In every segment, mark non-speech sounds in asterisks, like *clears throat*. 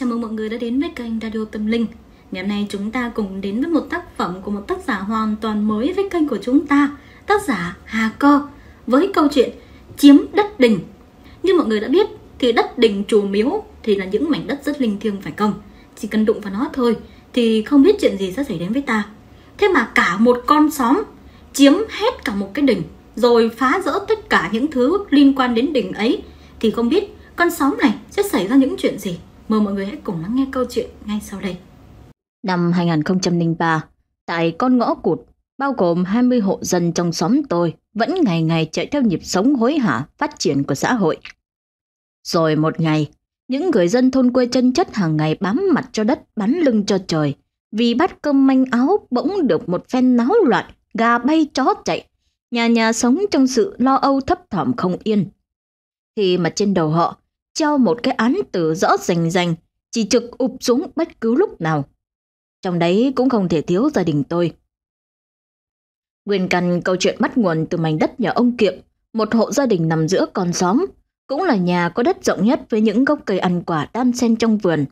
Chào mừng mọi người đã đến với kênh Radio Tâm Linh Ngày hôm nay chúng ta cùng đến với một tác phẩm của một tác giả hoàn toàn mới với kênh của chúng ta Tác giả Hà Cơ với câu chuyện Chiếm đất đình Như mọi người đã biết thì đất đình chùa miếu thì là những mảnh đất rất linh thiêng phải không? Chỉ cần đụng vào nó thôi thì không biết chuyện gì sẽ xảy đến với ta Thế mà cả một con xóm chiếm hết cả một cái đỉnh, rồi phá rỡ tất cả những thứ liên quan đến đỉnh ấy thì không biết con sóng này sẽ xảy ra những chuyện gì Mời mọi người hãy cùng lắng nghe câu chuyện ngay sau đây. Năm 2003, tại con ngõ cụt, bao gồm 20 hộ dân trong xóm tôi vẫn ngày ngày chạy theo nhịp sống hối hả phát triển của xã hội. Rồi một ngày, những người dân thôn quê chân chất hàng ngày bám mặt cho đất bắn lưng cho trời vì bát cơm manh áo bỗng được một phen náo loạn, gà bay chó chạy, nhà nhà sống trong sự lo âu thấp thỏm không yên. Khi mà trên đầu họ treo một cái án tử rõ rành rành, chỉ trực ụp xuống bất cứ lúc nào. Trong đấy cũng không thể thiếu gia đình tôi. Nguyên căn câu chuyện bắt nguồn từ mảnh đất nhà ông Kiệm, một hộ gia đình nằm giữa con xóm, cũng là nhà có đất rộng nhất với những gốc cây ăn quả đan xen trong vườn.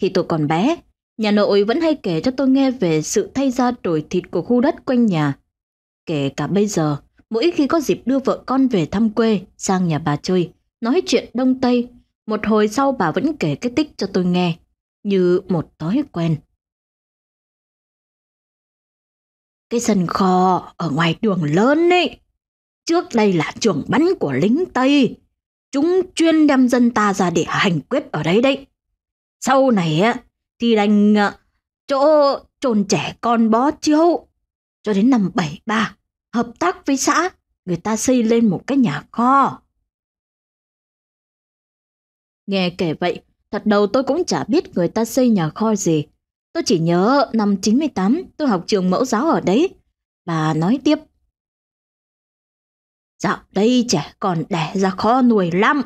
Khi tôi còn bé, nhà nội vẫn hay kể cho tôi nghe về sự thay ra đổi thịt của khu đất quanh nhà. Kể cả bây giờ, mỗi khi có dịp đưa vợ con về thăm quê sang nhà bà chơi, nói chuyện Đông Tây. Một hồi sau bà vẫn kể cái tích cho tôi nghe, như một thói quen. Cái sân kho ở ngoài đường lớn ấy, trước đây là trường bắn của lính Tây. Chúng chuyên đem dân ta ra để hành quyết ở đấy đấy. Sau này á thì đành ờ, chỗ trồn trẻ con bó chiếu. Cho đến năm 73, hợp tác với xã, người ta xây lên một cái nhà kho. Nghe kể vậy, thật đầu tôi cũng chả biết người ta xây nhà kho gì. Tôi chỉ nhớ năm 98 tôi học trường mẫu giáo ở đấy. Bà nói tiếp. Dạo đây trẻ còn đẻ ra kho nuôi lắm.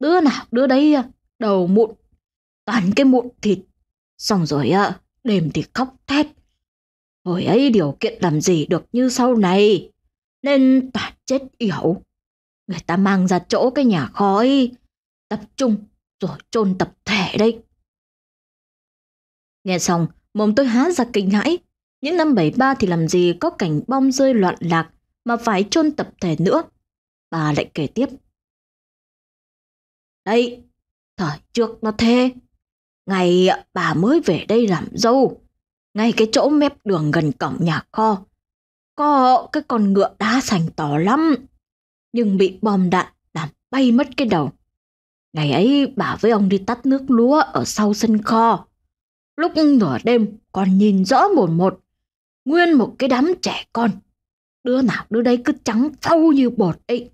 Đứa nào đứa đấy à, đầu mụn, toàn cái mụn thịt. Xong rồi à, đêm thì khóc thét. Hồi ấy điều kiện làm gì được như sau này. Nên toàn chết yểu. Người ta mang ra chỗ cái nhà kho ấy, tập trung rồi chôn tập thể đây. Nghe xong, mồm tôi há ra kinh hãi. Những năm 73 thì làm gì có cảnh bom rơi loạn lạc mà phải chôn tập thể nữa. Bà lại kể tiếp. Đây, thời trước nó thế. Ngày bà mới về đây làm dâu. Ngay cái chỗ mép đường gần cổng nhà kho. Có cái con ngựa đá sành to lắm. Nhưng bị bom đạn làm bay mất cái đầu. Ngày ấy bà với ông đi tắt nước lúa ở sau sân kho. Lúc nửa đêm còn nhìn rõ một một, nguyên một cái đám trẻ con. Đứa nào đứa đấy cứ trắng phau như bột ấy.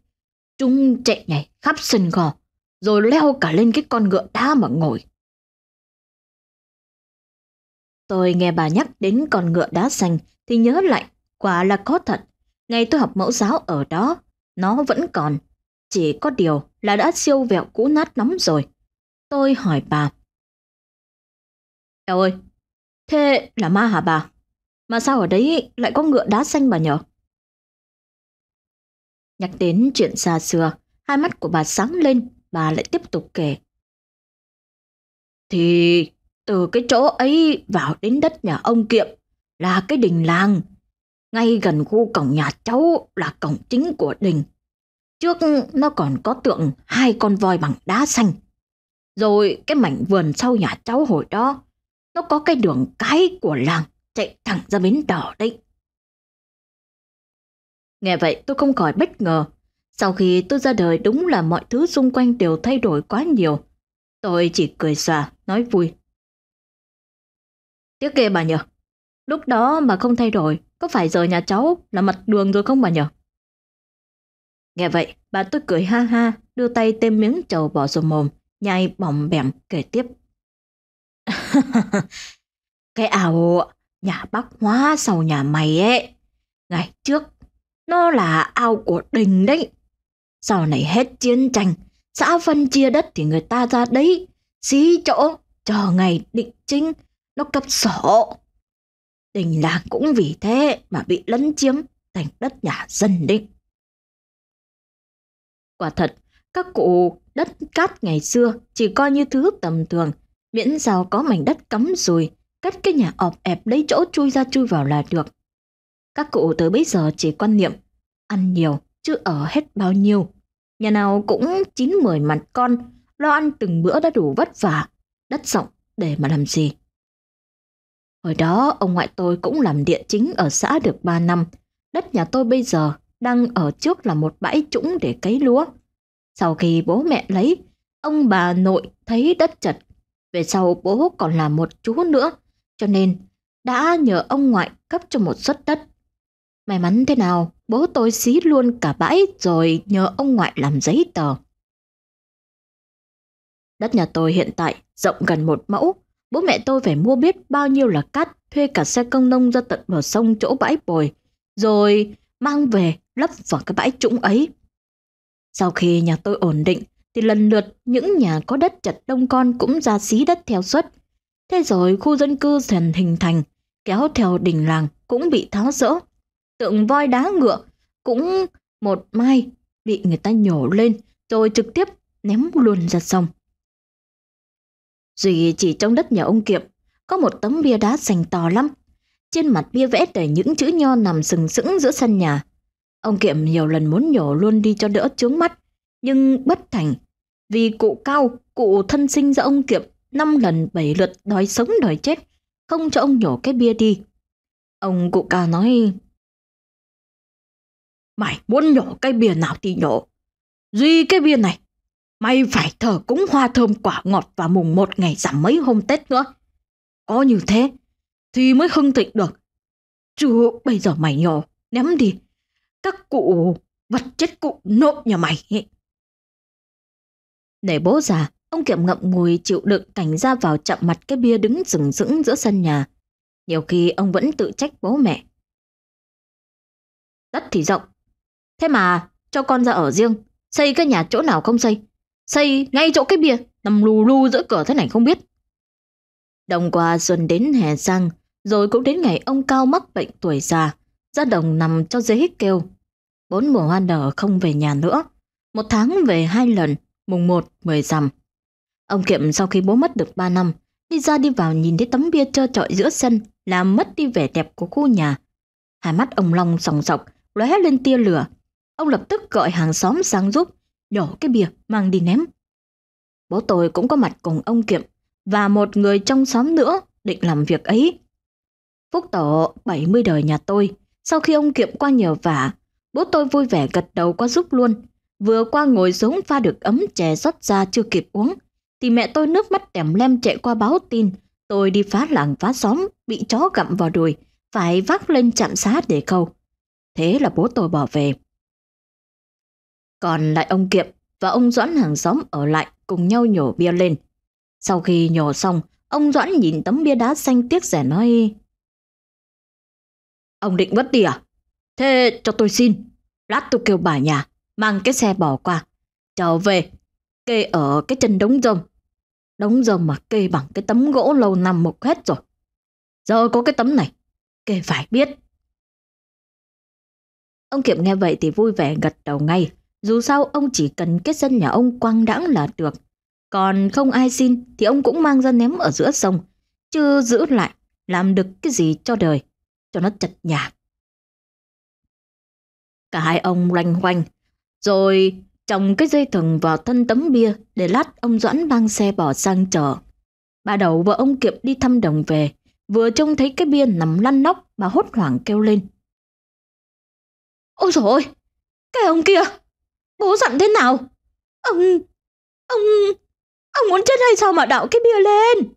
Chúng chạy nhảy khắp sân kho, rồi leo cả lên cái con ngựa đá mà ngồi. Tôi nghe bà nhắc đến con ngựa đá xanh thì nhớ lại, quả là có thật. Ngày tôi học mẫu giáo ở đó, nó vẫn còn chỉ có điều là đã siêu vẹo cũ nát lắm rồi. Tôi hỏi bà. Eo ơi, thế là ma hả bà? Mà sao ở đấy lại có ngựa đá xanh bà nhở? Nhắc đến chuyện xa xưa, hai mắt của bà sáng lên, bà lại tiếp tục kể. Thì từ cái chỗ ấy vào đến đất nhà ông Kiệm là cái đình làng. Ngay gần khu cổng nhà cháu là cổng chính của đình. Trước nó còn có tượng hai con voi bằng đá xanh. Rồi cái mảnh vườn sau nhà cháu hồi đó, nó có cái đường cái của làng chạy thẳng ra bến đỏ đấy. Nghe vậy tôi không khỏi bất ngờ. Sau khi tôi ra đời đúng là mọi thứ xung quanh đều thay đổi quá nhiều. Tôi chỉ cười xòa, nói vui. Tiếc kê bà nhờ, lúc đó mà không thay đổi, có phải giờ nhà cháu là mặt đường rồi không bà nhờ? Nghe vậy, bà tôi cười ha ha, đưa tay têm miếng trầu bỏ vào mồm, nhai bọng bẹm kể tiếp. *laughs* cái ảo nhà Bắc hóa sau nhà mày ấy, ngày trước nó là ao của đình đấy. Sau này hết chiến tranh, xã phân chia đất thì người ta ra đấy, xí chỗ, chờ ngày định chính, nó cấp sổ. Đình làng cũng vì thế mà bị lấn chiếm, thành đất nhà dân định. Quả thật, các cụ đất cát ngày xưa chỉ coi như thứ tầm thường, miễn sao có mảnh đất cắm rồi, cắt cái nhà ọp ẹp lấy chỗ chui ra chui vào là được. Các cụ tới bây giờ chỉ quan niệm, ăn nhiều chứ ở hết bao nhiêu. Nhà nào cũng chín mười mặt con, lo ăn từng bữa đã đủ vất vả, đất rộng để mà làm gì. Hồi đó ông ngoại tôi cũng làm địa chính ở xã được 3 năm, đất nhà tôi bây giờ đang ở trước là một bãi trũng để cấy lúa. Sau khi bố mẹ lấy, ông bà nội thấy đất chật. Về sau bố còn là một chú nữa, cho nên đã nhờ ông ngoại cấp cho một suất đất. May mắn thế nào, bố tôi xí luôn cả bãi rồi nhờ ông ngoại làm giấy tờ. Đất nhà tôi hiện tại rộng gần một mẫu, bố mẹ tôi phải mua biết bao nhiêu là cát, thuê cả xe công nông ra tận bờ sông chỗ bãi bồi, rồi mang về lấp vào cái bãi trũng ấy. Sau khi nhà tôi ổn định, thì lần lượt những nhà có đất chật đông con cũng ra xí đất theo suất. Thế rồi khu dân cư dần hình thành, kéo theo đỉnh làng cũng bị tháo rỡ. Tượng voi đá ngựa cũng một mai bị người ta nhổ lên rồi trực tiếp ném luôn ra sông. Dù chỉ trong đất nhà ông Kiệm có một tấm bia đá sành to lắm. Trên mặt bia vẽ đầy những chữ nho nằm sừng sững giữa sân nhà. Ông Kiệm nhiều lần muốn nhổ luôn đi cho đỡ trướng mắt, nhưng bất thành. Vì cụ cao, cụ thân sinh ra ông Kiệm năm lần bảy lượt đói sống đòi chết, không cho ông nhổ cái bia đi. Ông cụ cao nói, Mày muốn nhổ cái bia nào thì nhổ. Duy cái bia này, mày phải thở cúng hoa thơm quả ngọt vào mùng một ngày giảm mấy hôm Tết nữa. Có như thế, thì mới hưng thịnh được. Chứ bây giờ mày nhổ, ném đi, các cụ vật chất cụ nộp nhà mày ấy. để bố già ông kiệm ngậm ngùi chịu đựng cảnh ra vào chậm mặt cái bia đứng sừng sững giữa sân nhà nhiều khi ông vẫn tự trách bố mẹ đất thì rộng thế mà cho con ra ở riêng xây cái nhà chỗ nào không xây xây ngay chỗ cái bia nằm lù lù giữa cửa thế này không biết Đồng qua xuân đến hè sang, rồi cũng đến ngày ông Cao mắc bệnh tuổi già, ra đồng nằm cho dế kêu. Bốn mùa hoa nở không về nhà nữa. Một tháng về hai lần, mùng một, mười rằm. Ông Kiệm sau khi bố mất được ba năm, đi ra đi vào nhìn thấy tấm bia trơ trọi giữa sân làm mất đi vẻ đẹp của khu nhà. Hai mắt ông Long sòng sọc, lóe lên tia lửa. Ông lập tức gọi hàng xóm sang giúp, nhổ cái bia mang đi ném. Bố tôi cũng có mặt cùng ông Kiệm và một người trong xóm nữa định làm việc ấy. Phúc tổ 70 đời nhà tôi, sau khi ông Kiệm qua nhờ vả, Bố tôi vui vẻ gật đầu qua giúp luôn. Vừa qua ngồi xuống pha được ấm chè rót ra chưa kịp uống, thì mẹ tôi nước mắt đẻm lem chạy qua báo tin. Tôi đi phá làng phá xóm, bị chó gặm vào đùi, phải vác lên chạm xá để câu. Thế là bố tôi bỏ về. Còn lại ông Kiệm và ông Doãn hàng xóm ở lại cùng nhau nhổ bia lên. Sau khi nhổ xong, ông Doãn nhìn tấm bia đá xanh tiếc rẻ nói Ông định vất đi à? Thế cho tôi xin. Lát tôi kêu bà nhà, mang cái xe bò qua. Trở về, kê ở cái chân đống rơm. Đống rơm mà kê bằng cái tấm gỗ lâu năm mục hết rồi. Giờ có cái tấm này, kê phải biết. Ông Kiệm nghe vậy thì vui vẻ gật đầu ngay. Dù sao ông chỉ cần cái sân nhà ông quang đãng là được. Còn không ai xin thì ông cũng mang ra ném ở giữa sông. Chứ giữ lại, làm được cái gì cho đời, cho nó chật nhà. Cả hai ông loanh quanh, Rồi trồng cái dây thừng vào thân tấm bia để lát ông Doãn mang xe bỏ sang chợ. Bà đầu vợ ông Kiệp đi thăm đồng về, vừa trông thấy cái bia nằm lăn nóc, bà hốt hoảng kêu lên. Ôi trời ơi, cái ông kia, bố dặn thế nào? Ông, ông, ông muốn chết hay sao mà đảo cái bia lên?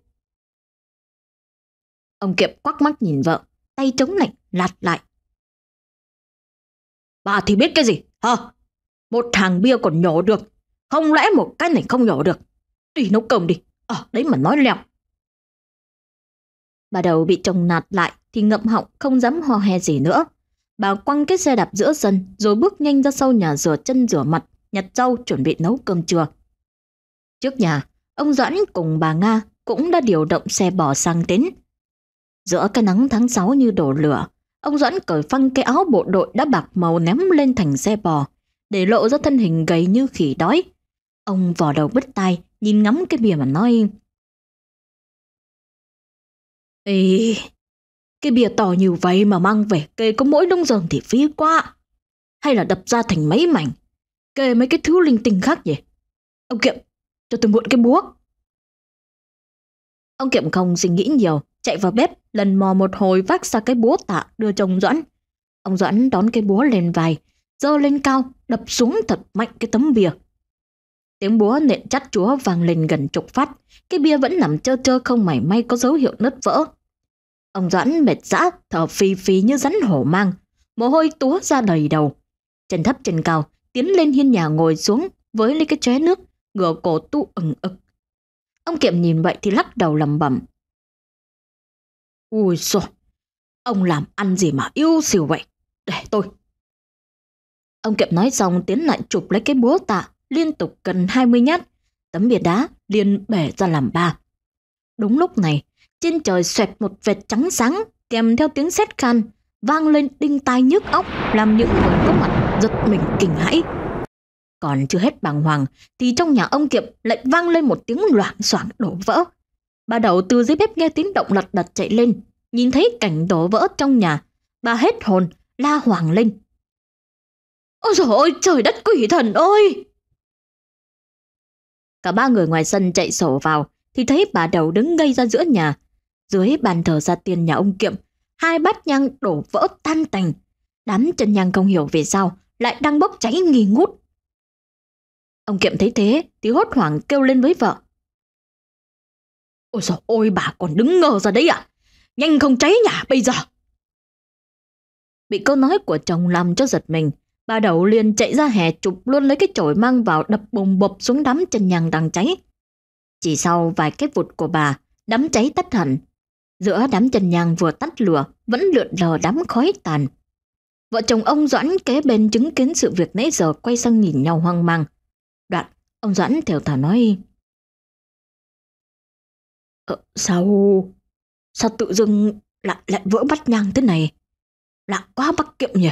Ông Kiệp quắc mắt nhìn vợ, tay chống lạnh, lạt lại, Bà thì biết cái gì, hả? Một thằng bia còn nhổ được, không lẽ một cái này không nhổ được? Tùy nấu cơm đi, ờ, à, đấy mà nói lẹo. Bà đầu bị chồng nạt lại thì ngậm họng không dám hò hè gì nữa. Bà quăng cái xe đạp giữa sân rồi bước nhanh ra sau nhà rửa chân rửa mặt, nhặt rau chuẩn bị nấu cơm trưa. Trước nhà, ông Doãn cùng bà Nga cũng đã điều động xe bò sang tính Giữa cái nắng tháng 6 như đổ lửa, Ông Doãn cởi phăng cái áo bộ đội đã bạc màu ném lên thành xe bò, để lộ ra thân hình gầy như khỉ đói. Ông vò đầu bứt tai, nhìn ngắm cái bìa mà nói. Ê, cái bìa to như vậy mà mang về kê có mỗi đông giường thì phí quá. Hay là đập ra thành mấy mảnh, kê mấy cái thứ linh tinh khác vậy. Ông Kiệm, cho tôi mượn cái búa. Ông Kiệm không suy nghĩ nhiều, chạy vào bếp, lần mò một hồi vác ra cái búa tạ đưa chồng Doãn. Ông Doãn đón cái búa lên vài, giơ lên cao, đập xuống thật mạnh cái tấm bìa. Tiếng búa nện chắt chúa vang lên gần chục phát, cái bia vẫn nằm trơ trơ không mảy may có dấu hiệu nứt vỡ. Ông Doãn mệt dã, thở phì phì như rắn hổ mang, mồ hôi túa ra đầy đầu. chân thấp chân cao, tiến lên hiên nhà ngồi xuống với lấy cái chóe nước, ngửa cổ tu ừng ực. Ông Kiệm nhìn vậy thì lắc đầu lầm bẩm Ui rồi, ông làm ăn gì mà yêu xìu vậy? Để tôi. Ông kiệm nói xong tiến lại chụp lấy cái búa tạ, liên tục gần 20 nhát. Tấm bia đá liền bể ra làm ba. Đúng lúc này, trên trời xoẹt một vệt trắng sáng kèm theo tiếng sét khan vang lên đinh tai nhức óc làm những người có mặt giật mình kinh hãi. Còn chưa hết bàng hoàng thì trong nhà ông Kiệm lại vang lên một tiếng loảng xoảng đổ vỡ. Bà đậu từ dưới bếp nghe tiếng động lật đật chạy lên, nhìn thấy cảnh đổ vỡ trong nhà. Bà hết hồn, la hoảng lên. Ôi trời ơi, trời đất quỷ thần ơi! Cả ba người ngoài sân chạy sổ vào, thì thấy bà đầu đứng ngây ra giữa nhà. Dưới bàn thờ ra tiền nhà ông Kiệm, hai bát nhang đổ vỡ tan tành. Đám chân nhang không hiểu về sao, lại đang bốc cháy nghi ngút. Ông Kiệm thấy thế thì hốt hoảng kêu lên với vợ. Ôi trời ôi bà còn đứng ngờ ra đấy à? Nhanh không cháy nhà bây giờ. Bị câu nói của chồng làm cho giật mình, bà đậu liền chạy ra hè chụp luôn lấy cái chổi mang vào đập bùng bập xuống đám chân nhằng đang cháy. Chỉ sau vài cái vụt của bà, đám cháy tắt hẳn. Giữa đám chân nhang vừa tắt lửa, vẫn lượn lờ đám khói tàn. Vợ chồng ông Doãn kế bên chứng kiến sự việc nãy giờ quay sang nhìn nhau hoang mang. Đoạn, ông Doãn thều thả nói Ờ, sao... Sao tự dưng lại, lại vỡ bắt nhang thế này? Lạ quá bác Kiệm nhỉ?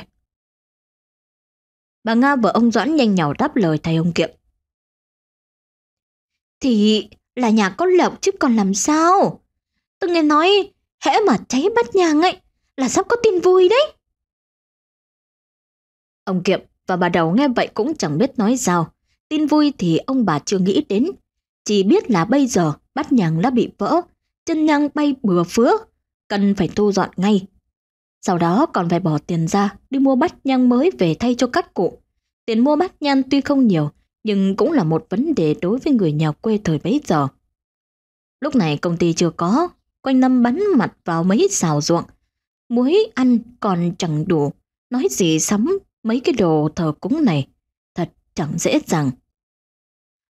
Bà Nga và ông Doãn nhanh nhào đáp lời thầy ông Kiệm. Thì là nhà có lộc chứ còn làm sao? Tôi nghe nói hễ mà cháy bắt nhang ấy là sắp có tin vui đấy. Ông Kiệm và bà Đầu nghe vậy cũng chẳng biết nói sao. Tin vui thì ông bà chưa nghĩ đến, chỉ biết là bây giờ bát nhang đã bị vỡ, chân nhang bay bừa phứa, cần phải thu dọn ngay. Sau đó còn phải bỏ tiền ra đi mua bát nhang mới về thay cho các cụ. Tiền mua bát nhang tuy không nhiều, nhưng cũng là một vấn đề đối với người nhà quê thời bấy giờ. Lúc này công ty chưa có, quanh năm bắn mặt vào mấy xào ruộng. Muối ăn còn chẳng đủ, nói gì sắm mấy cái đồ thờ cúng này, thật chẳng dễ dàng.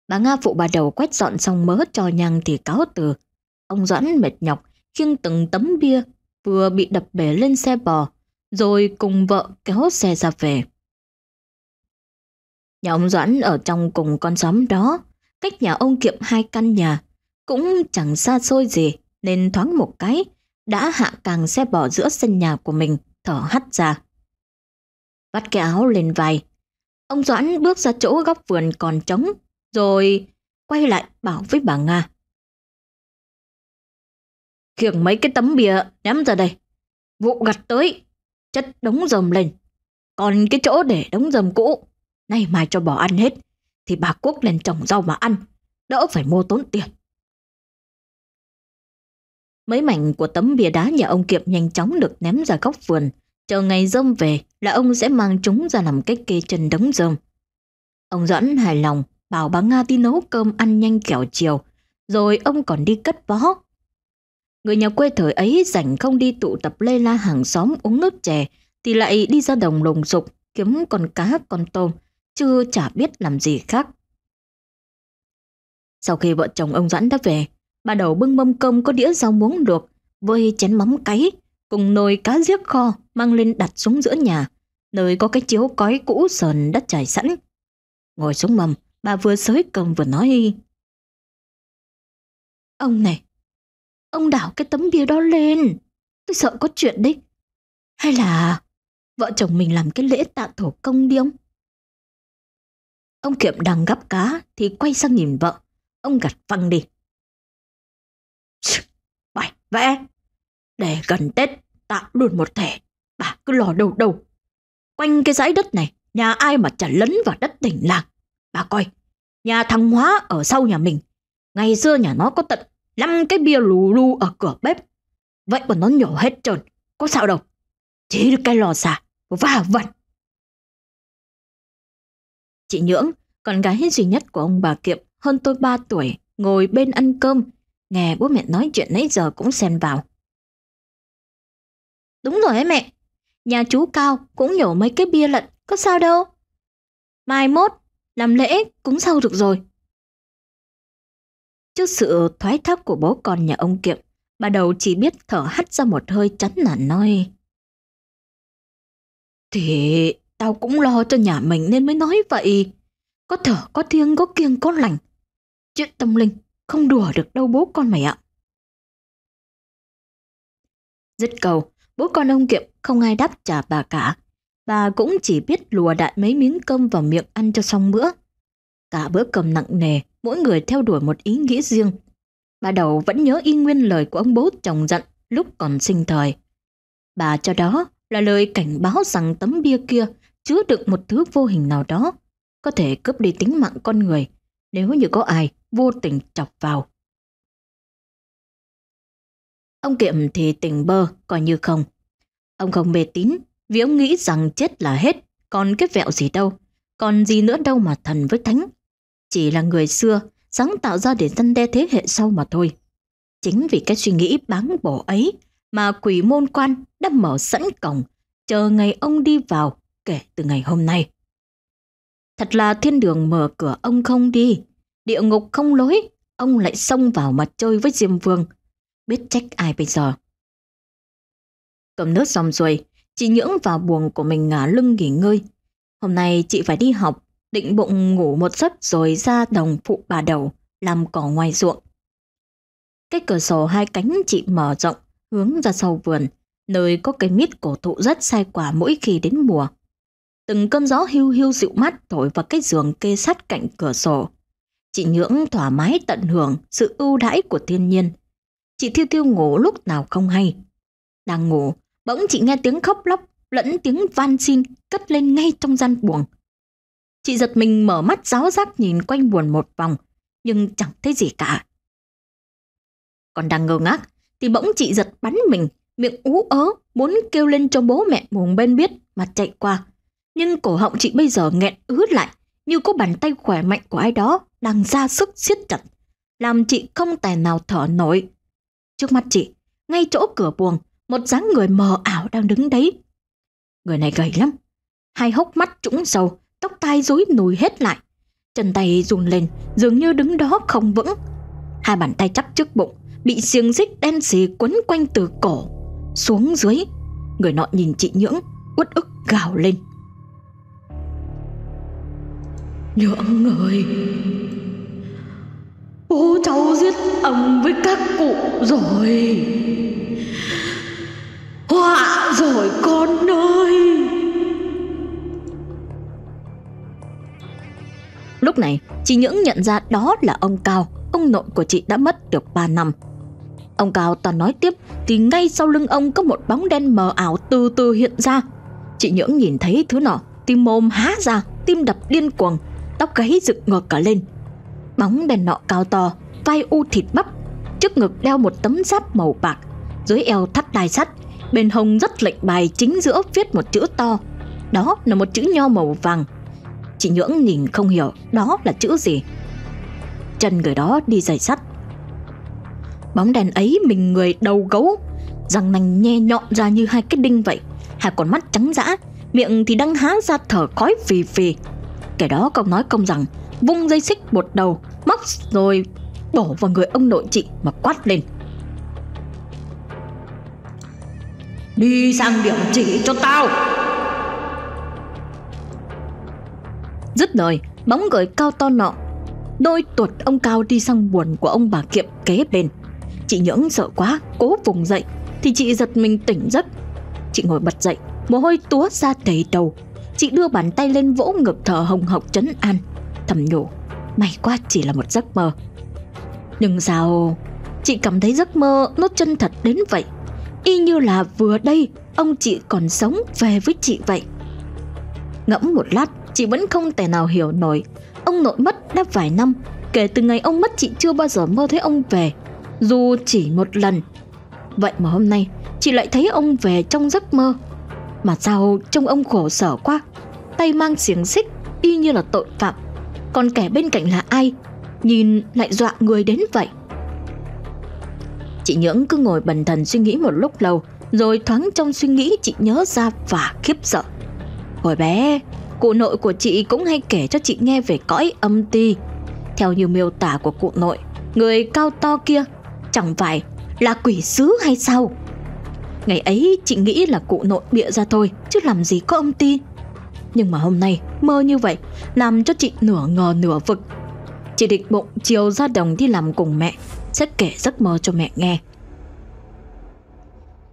Bà Nga phụ bà đầu quét dọn xong mớ cho nhang thì cáo từ. Ông Doãn mệt nhọc, khiêng từng tấm bia, vừa bị đập bể lên xe bò, rồi cùng vợ kéo xe ra về. Nhà ông Doãn ở trong cùng con xóm đó, cách nhà ông Kiệm hai căn nhà, cũng chẳng xa xôi gì nên thoáng một cái, đã hạ càng xe bò giữa sân nhà của mình, thở hắt ra. Vắt cái áo lên vai, ông Doãn bước ra chỗ góc vườn còn trống, rồi quay lại bảo với bà Nga. Khiểng mấy cái tấm bìa ném ra đây, vụ gặt tới, chất đống rơm lên. Còn cái chỗ để đống rơm cũ, nay mai cho bỏ ăn hết, thì bà Quốc lên trồng rau mà ăn, đỡ phải mua tốn tiền. Mấy mảnh của tấm bìa đá nhà ông Kiệm nhanh chóng được ném ra góc vườn, chờ ngày rơm về là ông sẽ mang chúng ra làm cái kê chân đống rơm. Ông Doãn hài lòng bảo bà Nga đi nấu cơm ăn nhanh kẻo chiều, rồi ông còn đi cất vó. Người nhà quê thời ấy rảnh không đi tụ tập lê la hàng xóm uống nước chè, thì lại đi ra đồng lồng sục kiếm con cá con tôm, chứ chả biết làm gì khác. Sau khi vợ chồng ông Doãn đã về, bà đầu bưng mâm cơm có đĩa rau muống luộc với chén mắm cáy cùng nồi cá giếc kho mang lên đặt xuống giữa nhà, nơi có cái chiếu cói cũ sờn đất trải sẵn. Ngồi xuống mầm bà vừa xới cầm vừa nói Ông này, ông đảo cái tấm bia đó lên, tôi sợ có chuyện đấy. Hay là vợ chồng mình làm cái lễ tạ thổ công đi ông? Ông Kiệm đang gắp cá thì quay sang nhìn vợ, ông gạt văng đi. Bày vẽ, để gần Tết tạo luôn một thể, bà cứ lò đầu đầu. Quanh cái dãy đất này, nhà ai mà chả lấn vào đất tỉnh làng. Bà coi, Nhà thằng Hóa ở sau nhà mình. Ngày xưa nhà nó có tận 5 cái bia lù lù ở cửa bếp. Vậy mà nó nhổ hết trơn. Có sao đâu. Chỉ được cái lò xả và vặn. Chị Nhưỡng, con gái duy nhất của ông bà Kiệm hơn tôi 3 tuổi, ngồi bên ăn cơm, nghe bố mẹ nói chuyện nãy giờ cũng xen vào. Đúng rồi ấy mẹ, nhà chú Cao cũng nhổ mấy cái bia lận, có sao đâu. Mai mốt, làm lễ cũng sau được rồi. Trước sự thoái thác của bố con nhà ông Kiệm, bà đầu chỉ biết thở hắt ra một hơi chán nản nói. Thì tao cũng lo cho nhà mình nên mới nói vậy. Có thở, có thiêng, có kiêng, có lành. Chuyện tâm linh không đùa được đâu bố con mày ạ. Dứt cầu, bố con ông Kiệm không ai đáp trả bà cả, bà cũng chỉ biết lùa đại mấy miếng cơm vào miệng ăn cho xong bữa. Cả bữa cầm nặng nề, mỗi người theo đuổi một ý nghĩ riêng. Bà đầu vẫn nhớ y nguyên lời của ông bố chồng dặn lúc còn sinh thời. Bà cho đó là lời cảnh báo rằng tấm bia kia chứa đựng một thứ vô hình nào đó, có thể cướp đi tính mạng con người nếu như có ai vô tình chọc vào. Ông Kiệm thì tỉnh bơ, coi như không. Ông không mê tín, vì ông nghĩ rằng chết là hết, còn cái vẹo gì đâu, còn gì nữa đâu mà thần với thánh. Chỉ là người xưa sáng tạo ra để dân đe thế hệ sau mà thôi. Chính vì cái suy nghĩ bán bổ ấy mà quỷ môn quan đã mở sẵn cổng, chờ ngày ông đi vào kể từ ngày hôm nay. Thật là thiên đường mở cửa ông không đi, địa ngục không lối, ông lại xông vào mặt chơi với Diêm Vương. Biết trách ai bây giờ? Cầm nước xong rồi, Chị nhưỡng vào buồng của mình ngả lưng nghỉ ngơi. Hôm nay chị phải đi học, định bụng ngủ một giấc rồi ra đồng phụ bà đầu, làm cỏ ngoài ruộng. Cái cửa sổ hai cánh chị mở rộng, hướng ra sau vườn, nơi có cây mít cổ thụ rất sai quả mỗi khi đến mùa. Từng cơn gió hưu hưu dịu mát thổi vào cái giường kê sát cạnh cửa sổ. Chị nhưỡng thoải mái tận hưởng sự ưu đãi của thiên nhiên. Chị thiêu thiêu ngủ lúc nào không hay. Đang ngủ, bỗng chị nghe tiếng khóc lóc lẫn tiếng van xin cất lên ngay trong gian buồng. Chị giật mình mở mắt giáo giác nhìn quanh buồn một vòng, nhưng chẳng thấy gì cả. Còn đang ngơ ngác, thì bỗng chị giật bắn mình, miệng ú ớ, muốn kêu lên cho bố mẹ buồng bên biết mà chạy qua. Nhưng cổ họng chị bây giờ nghẹn ứ lại, như có bàn tay khỏe mạnh của ai đó đang ra sức siết chặt, làm chị không tài nào thở nổi. Trước mắt chị, ngay chỗ cửa buồng, một dáng người mờ ảo đang đứng đấy. Người này gầy lắm, hai hốc mắt trũng sâu, tóc tai rối nùi hết lại. Chân tay run lên, dường như đứng đó không vững. Hai bàn tay chắp trước bụng, bị xiềng xích đen xì quấn quanh từ cổ xuống dưới. Người nọ nhìn chị Nhưỡng, uất ức gào lên. Nhưỡng người Bố cháu giết ông với các cụ rồi họa rồi con ơi lúc này chị nhưỡng nhận ra đó là ông cao ông nội của chị đã mất được 3 năm ông cao toàn nói tiếp thì ngay sau lưng ông có một bóng đen mờ ảo từ từ hiện ra chị nhưỡng nhìn thấy thứ nọ tim mồm há ra tim đập điên cuồng tóc gáy dựng ngược cả lên bóng đèn nọ cao to vai u thịt bắp trước ngực đeo một tấm giáp màu bạc dưới eo thắt đai sắt Bên hông rất lệnh bài chính giữa viết một chữ to. Đó là một chữ nho màu vàng. Chị Nhưỡng nhìn không hiểu đó là chữ gì. Chân người đó đi giày sắt. Bóng đèn ấy mình người đầu gấu, răng nanh nhe nhọn ra như hai cái đinh vậy. Hai con mắt trắng dã, miệng thì đang há ra thở khói phì phì. Kẻ đó công nói công rằng, vung dây xích bột đầu, móc rồi bổ vào người ông nội chị mà quát lên. Đi sang điểm chỉ cho tao Dứt lời Bóng người cao to nọ Đôi tuột ông Cao đi sang buồn của ông bà Kiệm kế bên Chị nhưỡng sợ quá Cố vùng dậy Thì chị giật mình tỉnh giấc Chị ngồi bật dậy Mồ hôi túa ra đầy đầu Chị đưa bàn tay lên vỗ ngực thở hồng hộc trấn an Thầm nhủ May quá chỉ là một giấc mơ Nhưng sao Chị cảm thấy giấc mơ nó chân thật đến vậy y như là vừa đây ông chị còn sống về với chị vậy. Ngẫm một lát, chị vẫn không thể nào hiểu nổi. Ông nội mất đã vài năm, kể từ ngày ông mất chị chưa bao giờ mơ thấy ông về, dù chỉ một lần. Vậy mà hôm nay, chị lại thấy ông về trong giấc mơ. Mà sao trông ông khổ sở quá, tay mang xiềng xích y như là tội phạm. Còn kẻ bên cạnh là ai, nhìn lại dọa người đến vậy. Chị Nhưỡng cứ ngồi bần thần suy nghĩ một lúc lâu, rồi thoáng trong suy nghĩ chị nhớ ra và khiếp sợ. Hồi bé, cụ nội của chị cũng hay kể cho chị nghe về cõi âm ti. Theo như miêu tả của cụ nội, người cao to kia chẳng phải là quỷ sứ hay sao? Ngày ấy chị nghĩ là cụ nội bịa ra thôi, chứ làm gì có âm ti. Nhưng mà hôm nay mơ như vậy làm cho chị nửa ngờ nửa vực. Chị định bụng chiều ra đồng đi làm cùng mẹ sẽ kể giấc mơ cho mẹ nghe.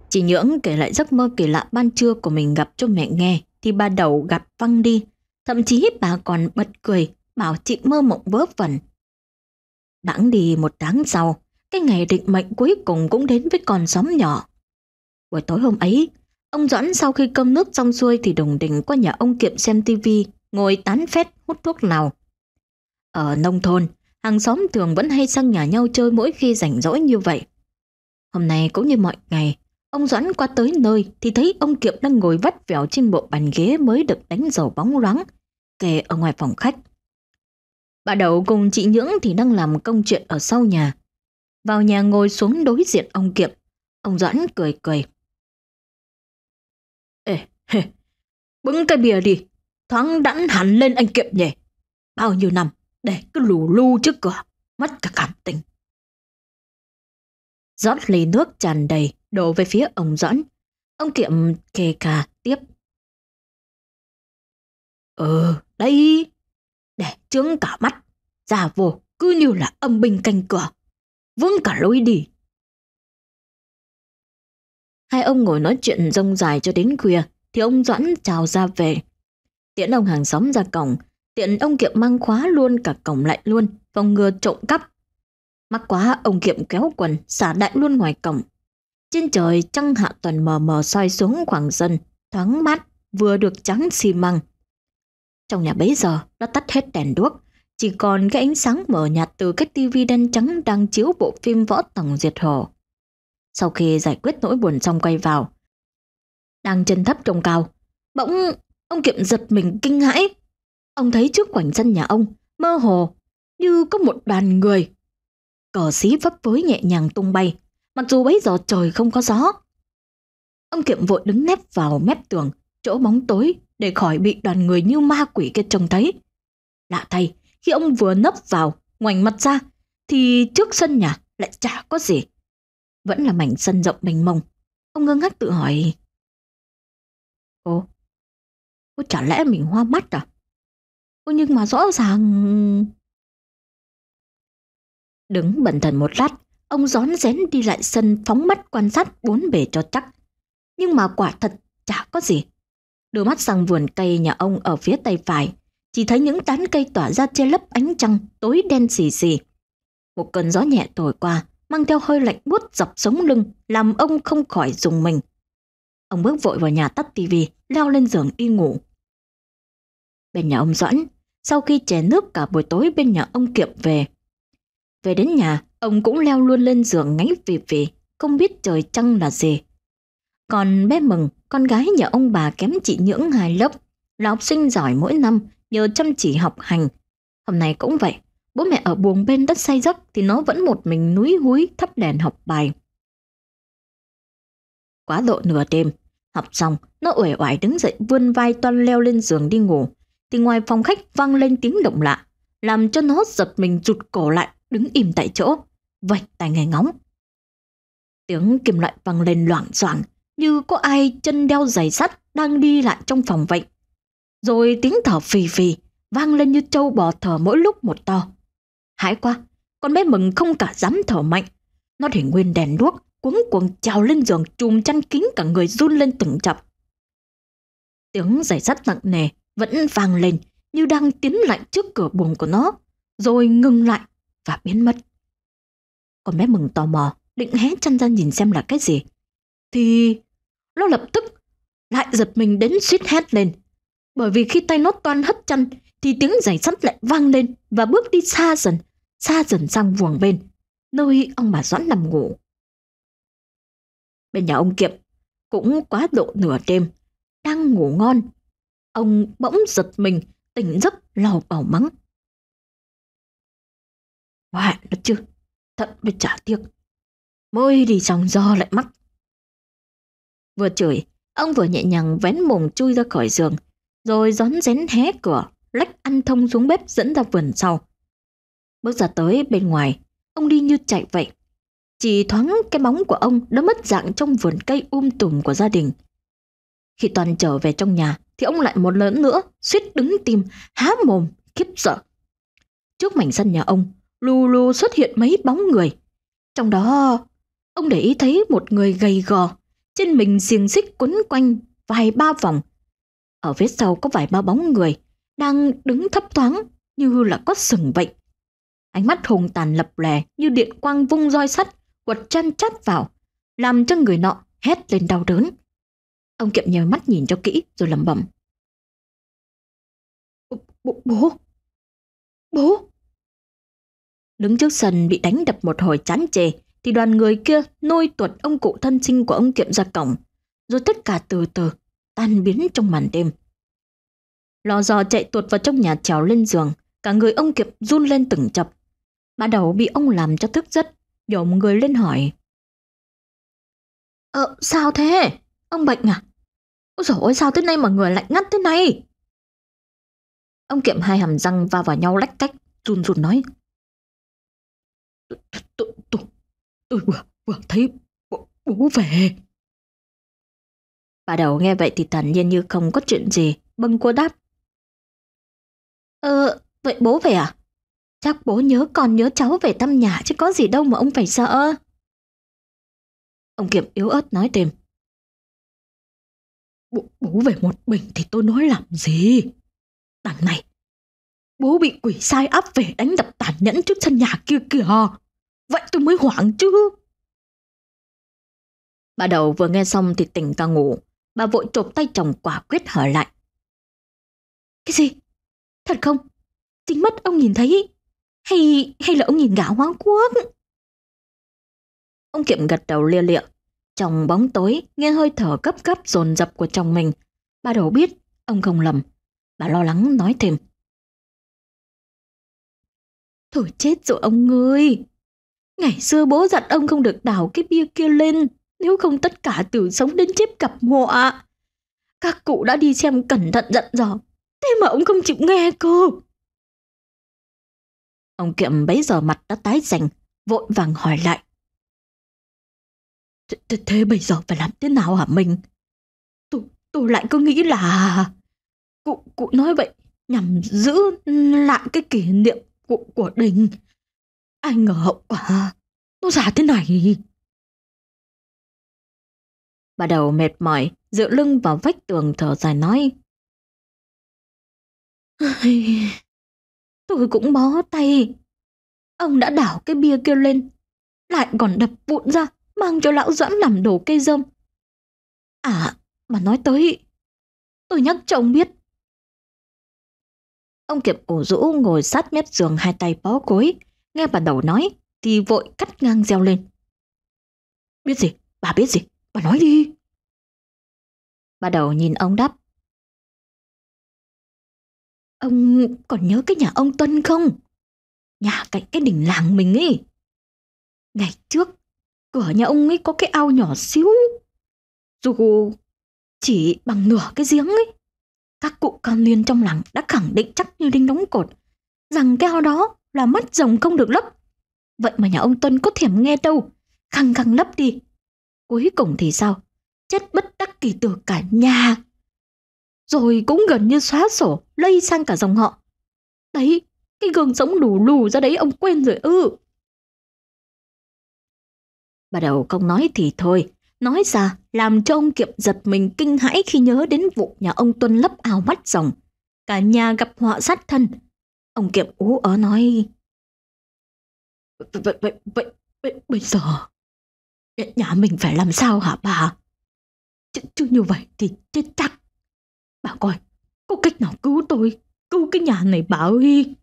Chị Nhưỡng kể lại giấc mơ kỳ lạ ban trưa của mình gặp cho mẹ nghe thì bà đầu gặp văng đi. Thậm chí bà còn bật cười bảo chị mơ mộng vớ vẩn. Đãng đi một tháng sau, cái ngày định mệnh cuối cùng cũng đến với con xóm nhỏ. Buổi tối hôm ấy, ông Doãn sau khi cơm nước xong xuôi thì đồng đình qua nhà ông Kiệm xem tivi, ngồi tán phét hút thuốc nào. Ở nông thôn, Hàng xóm thường vẫn hay sang nhà nhau chơi mỗi khi rảnh rỗi như vậy. Hôm nay cũng như mọi ngày, ông Doãn qua tới nơi thì thấy ông Kiệm đang ngồi vắt vẻo trên bộ bàn ghế mới được đánh dầu bóng loáng, kề ở ngoài phòng khách. Bà Đậu cùng chị Nhưỡng thì đang làm công chuyện ở sau nhà. Vào nhà ngồi xuống đối diện ông Kiệm, ông Doãn cười cười. Ê, hê, bưng cái bìa đi, thoáng đẵn hẳn lên anh Kiệm nhỉ. Bao nhiêu năm để cứ lù lu trước cửa, mất cả cảm tình. Rót ly nước tràn đầy, đổ về phía ông Doãn. Ông Kiệm kề cà tiếp. Ừ, đây, để trướng cả mắt, già vô cứ như là âm binh canh cửa, vững cả lối đi. Hai ông ngồi nói chuyện rông dài cho đến khuya, thì ông Doãn chào ra về. Tiễn ông hàng xóm ra cổng, Tiện ông Kiệm mang khóa luôn cả cổng lại luôn, phòng ngừa trộm cắp. Mắc quá ông Kiệm kéo quần, xả đại luôn ngoài cổng. Trên trời trăng hạ tuần mờ mờ soi xuống khoảng dân, thoáng mát, vừa được trắng xi măng. Trong nhà bấy giờ, đã tắt hết đèn đuốc, chỉ còn cái ánh sáng mờ nhạt từ cái tivi đen trắng đang chiếu bộ phim võ tổng diệt hồ Sau khi giải quyết nỗi buồn xong quay vào, đang chân thấp trông cao, bỗng ông Kiệm giật mình kinh hãi Ông thấy trước quảnh sân nhà ông, mơ hồ, như có một đoàn người. Cờ xí phấp phới nhẹ nhàng tung bay, mặc dù bấy giờ trời không có gió. Ông Kiệm vội đứng nép vào mép tường, chỗ bóng tối để khỏi bị đoàn người như ma quỷ kia trông thấy. Lạ thay, khi ông vừa nấp vào, ngoảnh mặt ra, thì trước sân nhà lại chả có gì. Vẫn là mảnh sân rộng mênh mông. Ông ngơ ngác tự hỏi. Cô, có chả lẽ mình hoa mắt à? Ôi nhưng mà rõ ràng... Đứng bận thần một lát, ông gión rén đi lại sân phóng mắt quan sát bốn bề cho chắc. Nhưng mà quả thật chả có gì. Đưa mắt sang vườn cây nhà ông ở phía tây phải, chỉ thấy những tán cây tỏa ra che lấp ánh trăng tối đen xì xì. Một cơn gió nhẹ thổi qua, mang theo hơi lạnh buốt dập sống lưng, làm ông không khỏi dùng mình. Ông bước vội vào nhà tắt tivi, leo lên giường đi ngủ. Bên nhà ông Doãn, sau khi chè nước cả buổi tối bên nhà ông Kiệm về. Về đến nhà, ông cũng leo luôn lên giường ngáy vì vì, không biết trời trăng là gì. Còn bé Mừng, con gái nhà ông bà kém chị Nhưỡng hai lớp, là học sinh giỏi mỗi năm nhờ chăm chỉ học hành. Hôm nay cũng vậy, bố mẹ ở buồng bên đất say giấc thì nó vẫn một mình núi húi thắp đèn học bài. Quá độ nửa đêm, học xong, nó uể oải đứng dậy vươn vai toan leo lên giường đi ngủ thì ngoài phòng khách vang lên tiếng động lạ, làm cho nó giật mình rụt cổ lại, đứng im tại chỗ, vạch tai nghe ngóng. Tiếng kim loại vang lên loảng xoảng như có ai chân đeo giày sắt đang đi lại trong phòng vậy. Rồi tiếng thở phì phì vang lên như trâu bò thở mỗi lúc một to. Hãi quá, con bé mừng không cả dám thở mạnh. Nó để nguyên đèn đuốc, cuống cuồng trào lên giường chùm chăn kín cả người run lên từng chập. Tiếng giày sắt nặng nề vẫn vang lên như đang tiến lại trước cửa buồng của nó, rồi ngừng lại và biến mất. Con bé mừng tò mò, định hé chân ra nhìn xem là cái gì. Thì nó lập tức lại giật mình đến suýt hét lên. Bởi vì khi tay nó toan hất chân, thì tiếng giày sắt lại vang lên và bước đi xa dần, xa dần sang vuồng bên, nơi ông bà Doãn nằm ngủ. Bên nhà ông Kiệm cũng quá độ nửa đêm, đang ngủ ngon Ông bỗng giật mình, tỉnh giấc lào bảo mắng. Hoạn nó chứ, thật mới trả tiếc. Môi thì trong do lại mắt. Vừa chửi, ông vừa nhẹ nhàng vén mồm chui ra khỏi giường, rồi rón rén hé cửa, lách ăn thông xuống bếp dẫn ra vườn sau. Bước ra tới bên ngoài, ông đi như chạy vậy. Chỉ thoáng cái bóng của ông đã mất dạng trong vườn cây um tùm của gia đình. Khi Toàn trở về trong nhà thì ông lại một lớn nữa, suýt đứng tim, há mồm, khiếp sợ. Trước mảnh sân nhà ông, lù lù xuất hiện mấy bóng người. Trong đó, ông để ý thấy một người gầy gò, trên mình xiềng xích quấn quanh vài ba vòng. Ở phía sau có vài ba bóng người đang đứng thấp thoáng như là có sừng vậy. Ánh mắt hùng tàn lập lè như điện quang vung roi sắt, quật chân chát vào, làm cho người nọ hét lên đau đớn. Ông kiệm nhèo mắt nhìn cho kỹ rồi lẩm bẩm. Bố, bố, bố. Đứng trước sân bị đánh đập một hồi chán chề thì đoàn người kia nôi tuột ông cụ thân sinh của ông kiệm ra cổng. Rồi tất cả từ từ tan biến trong màn đêm. Lò dò chạy tuột vào trong nhà trèo lên giường, cả người ông kiệm run lên từng chập. Bà đầu bị ông làm cho thức giấc, nhổm người lên hỏi. Ờ, sao thế? Ông bệnh à? Ôi dồi ôi sao thế này mà người lạnh ngắt thế này? Ông kiệm hai hàm răng va vào nhau lách cách, run run nói. Tôi, tôi, tôi vừa, vừa thấy bố, về. Bà đầu nghe vậy thì thản nhiên như không có chuyện gì, bâng cô đáp. Ờ, vậy bố về à? Chắc bố nhớ con nhớ cháu về thăm nhà chứ có gì đâu mà ông phải sợ. Ông Kiệm yếu ớt nói thêm. Bố, bố về một mình thì tôi nói làm gì? Đằng này, bố bị quỷ sai áp về đánh đập tàn nhẫn trước sân nhà kia kìa. Vậy tôi mới hoảng chứ. Bà đầu vừa nghe xong thì tỉnh ca ngủ. Bà vội chộp tay chồng quả quyết hỏi lại. Cái gì? Thật không? Chính mắt ông nhìn thấy hay hay là ông nhìn gã Hoàng Quốc? Ông Kiệm gật đầu lia lịa. Trong bóng tối, nghe hơi thở cấp cấp dồn dập của chồng mình, bà đầu biết ông không lầm. Bà lo lắng nói thêm. Thôi chết rồi ông ơi! Ngày xưa bố dặn ông không được đào cái bia kia lên, nếu không tất cả từ sống đến chết cặp họa. Các cụ đã đi xem cẩn thận dặn dò, thế mà ông không chịu nghe cô. Ông Kiệm bấy giờ mặt đã tái rành, vội vàng hỏi lại. Thế, thế, bây giờ phải làm thế nào hả mình? Tôi, tôi lại cứ nghĩ là... Cụ, cụ nói vậy nhằm giữ lại cái kỷ niệm của, của đình. Ai ngờ hậu quả nó giả thế này. Bà đầu mệt mỏi, dựa lưng vào vách tường thở dài nói. Tôi cũng bó tay. Ông đã đảo cái bia kia lên, lại còn đập vụn ra mang cho lão doãn làm đồ cây dâm. À, mà nói tới, tôi nhắc cho ông biết. Ông Kiệp ủ rũ ngồi sát mép giường hai tay bó cối, nghe bà đầu nói thì vội cắt ngang reo lên. Biết gì? Bà biết gì? Bà nói đi. Bà đầu nhìn ông đáp. Ông còn nhớ cái nhà ông Tuân không? Nhà cạnh cái đỉnh làng mình ấy. Ngày trước, Cửa nhà ông ấy có cái ao nhỏ xíu, dù chỉ bằng nửa cái giếng ấy. Các cụ cao niên trong làng đã khẳng định chắc như đinh đóng cột rằng cái ao đó là mắt rồng không được lấp. Vậy mà nhà ông Tuân có thèm nghe đâu, khăng khăng lấp đi. Cuối cùng thì sao? Chết bất đắc kỳ tử cả nhà. Rồi cũng gần như xóa sổ, lây sang cả dòng họ. Đấy, cái gương sống đủ lù ra đấy ông quên rồi ư. Ừ bà đầu không nói thì thôi, nói ra làm cho ông Kiệm giật mình kinh hãi khi nhớ đến vụ nhà ông Tuân lấp ao mắt rồng. Cả nhà gặp họa sát thân. Ông Kiệm ú ó nói. Vậy, vậy, vậy, vậy, bây giờ nhà mình phải làm sao hả bà? Chứ, chứ như vậy thì chết chắc. Bà coi, có cách nào cứu tôi, cứu cái nhà này bà ơi.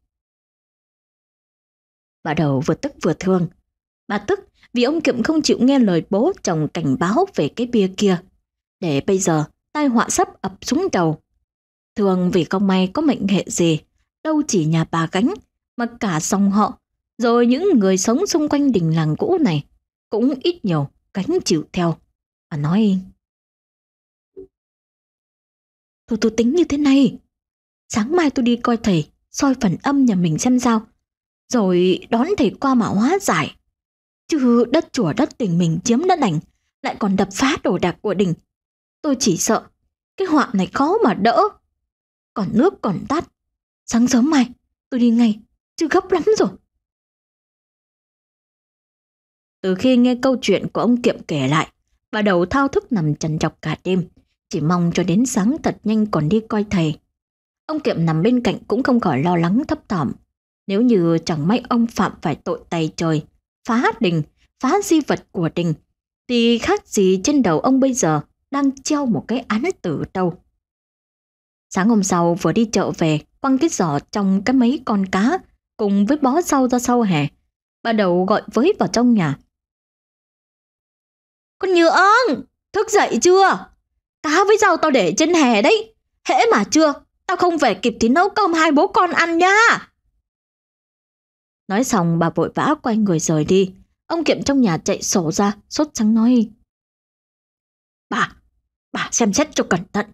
Bà đầu vừa tức vừa thương, Bà tức vì ông Kiệm không chịu nghe lời bố chồng cảnh báo về cái bia kia. Để bây giờ, tai họa sắp ập xuống đầu. Thường vì không may có mệnh hệ gì, đâu chỉ nhà bà gánh, mà cả dòng họ, rồi những người sống xung quanh đình làng cũ này, cũng ít nhiều gánh chịu theo. Bà nói... Thôi tôi tính như thế này, sáng mai tôi đi coi thầy, soi phần âm nhà mình xem sao, rồi đón thầy qua mà hóa giải chứ đất chùa đất tỉnh mình chiếm đất ảnh lại còn đập phá đồ đạc của đình. Tôi chỉ sợ, cái họa này khó mà đỡ. Còn nước còn tắt, sáng sớm mai tôi đi ngay, chứ gấp lắm rồi. Từ khi nghe câu chuyện của ông Kiệm kể lại, bà đầu thao thức nằm trần chọc cả đêm, chỉ mong cho đến sáng thật nhanh còn đi coi thầy. Ông Kiệm nằm bên cạnh cũng không khỏi lo lắng thấp thỏm. Nếu như chẳng may ông phạm phải tội tay trời, phá đình, phá di vật của đình, thì khác gì trên đầu ông bây giờ đang treo một cái án tử đâu. Sáng hôm sau vừa đi chợ về, quăng cái giỏ trong cái mấy con cá cùng với bó rau ra sau hè. Bà đầu gọi với vào trong nhà. Con như Nhượng, thức dậy chưa? Cá với rau tao để trên hè đấy. Hễ mà chưa, tao không về kịp thì nấu cơm hai bố con ăn nha. Nói xong bà vội vã quay người rời đi. Ông Kiệm trong nhà chạy sổ ra, sốt sắng nói. Bà, bà xem xét cho cẩn thận.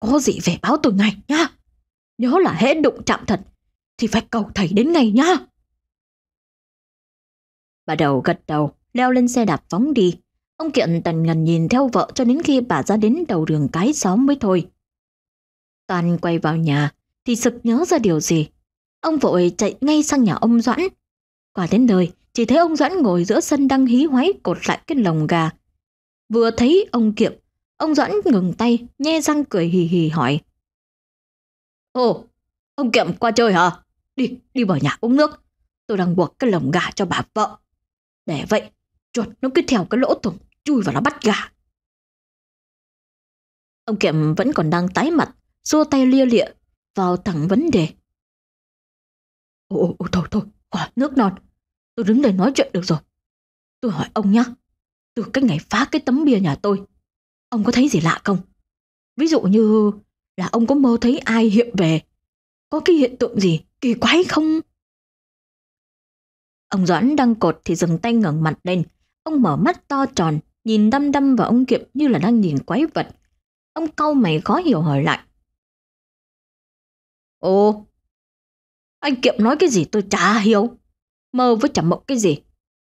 Có gì về báo tôi ngay nhá. Nhớ là hễ đụng chạm thật thì phải cầu thầy đến ngay nhá. Bà đầu gật đầu, leo lên xe đạp phóng đi. Ông Kiện tần ngần nhìn theo vợ cho đến khi bà ra đến đầu đường cái xóm mới thôi. Toàn quay vào nhà thì sực nhớ ra điều gì, Ông vội chạy ngay sang nhà ông Doãn. Quả đến nơi chỉ thấy ông Doãn ngồi giữa sân đang hí hoáy cột lại cái lồng gà. Vừa thấy ông Kiệm, ông Doãn ngừng tay, nhe răng cười hì hì hỏi. Ồ, ông Kiệm qua chơi hả? Đi, đi vào nhà uống nước. Tôi đang buộc cái lồng gà cho bà vợ. Để vậy, chuột nó cứ theo cái lỗ thủng chui vào nó bắt gà. Ông Kiệm vẫn còn đang tái mặt, xua tay lia lịa, vào thẳng vấn đề. Ồ, ồ thôi thôi, quả nước non. Tôi đứng đây nói chuyện được rồi. Tôi hỏi ông nhá, từ cách ngày phá cái tấm bia nhà tôi, ông có thấy gì lạ không? Ví dụ như là ông có mơ thấy ai hiện về, có cái hiện tượng gì kỳ quái không? Ông Doãn đang cột thì dừng tay ngẩng mặt lên. Ông mở mắt to tròn, nhìn đăm đăm vào ông Kiệm như là đang nhìn quái vật. Ông cau mày khó hiểu hỏi lại. Ồ, anh Kiệm nói cái gì tôi chả hiểu. Mơ với chả mộng cái gì.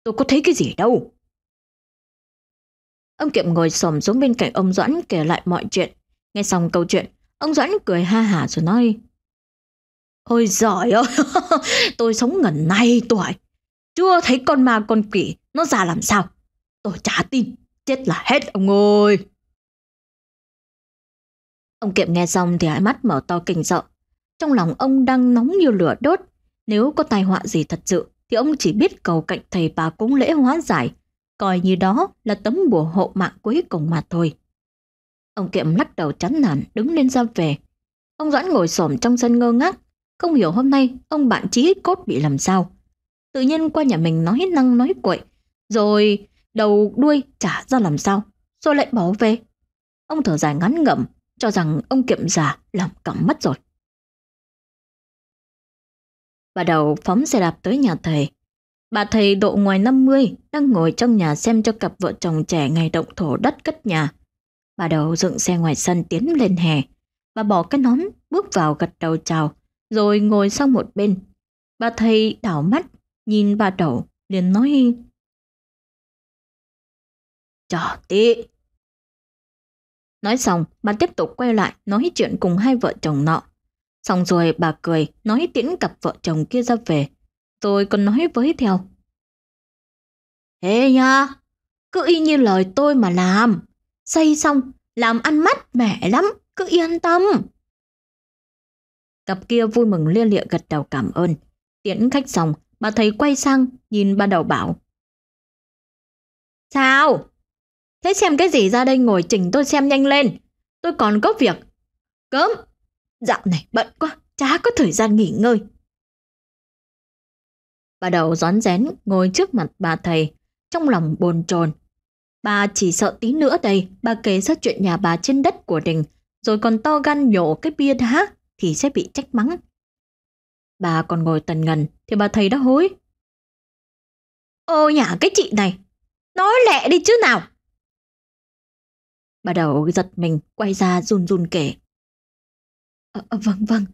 Tôi có thấy cái gì đâu. Ông Kiệm ngồi xổm xuống bên cạnh ông Doãn kể lại mọi chuyện. Nghe xong câu chuyện, ông Doãn cười ha hả rồi nói. Ôi giỏi ơi, *laughs* tôi sống ngần nay tuổi. Chưa thấy con ma con quỷ nó già làm sao. Tôi chả tin, chết là hết ông ơi. Ông Kiệm nghe xong thì hai mắt mở to kinh sợ. Trong lòng ông đang nóng như lửa đốt. Nếu có tai họa gì thật sự, thì ông chỉ biết cầu cạnh thầy bà cúng lễ hóa giải, coi như đó là tấm bùa hộ mạng cuối cùng mà thôi. Ông Kiệm lắc đầu chán nản, đứng lên ra về. Ông Doãn ngồi xổm trong sân ngơ ngác, không hiểu hôm nay ông bạn chí cốt bị làm sao. Tự nhiên qua nhà mình nói năng nói quậy, rồi đầu đuôi trả ra làm sao, rồi lại bỏ về. Ông thở dài ngắn ngậm cho rằng ông Kiệm già làm cẳng mất rồi. Bà đầu phóng xe đạp tới nhà thầy. Bà thầy độ ngoài 50 đang ngồi trong nhà xem cho cặp vợ chồng trẻ ngày động thổ đất cất nhà. Bà đầu dựng xe ngoài sân tiến lên hè. Bà bỏ cái nón, bước vào gật đầu chào, rồi ngồi sang một bên. Bà thầy đảo mắt, nhìn bà đầu, liền nói Chờ tí. Nói xong, bà tiếp tục quay lại nói chuyện cùng hai vợ chồng nọ. Xong rồi bà cười, nói tiễn cặp vợ chồng kia ra về. tôi còn nói với theo. Thế nha, cứ y như lời tôi mà làm. Xây xong, làm ăn mắt mẻ lắm, cứ yên tâm. Cặp kia vui mừng lia lịa gật đầu cảm ơn. Tiễn khách xong, bà thầy quay sang, nhìn bà đầu bảo. Sao? Thế xem cái gì ra đây ngồi chỉnh tôi xem nhanh lên. Tôi còn có việc. Cớm, Dạo này bận quá, chả có thời gian nghỉ ngơi. Bà đầu rón rén ngồi trước mặt bà thầy, trong lòng bồn chồn. Bà chỉ sợ tí nữa đây, bà kể ra chuyện nhà bà trên đất của đình, rồi còn to gan nhổ cái bia đá thì sẽ bị trách mắng. Bà còn ngồi tần ngần thì bà thầy đã hối. Ô nhà cái chị này, nói lẹ đi chứ nào. Bà đầu giật mình quay ra run run kể. Ờ, vâng vâng.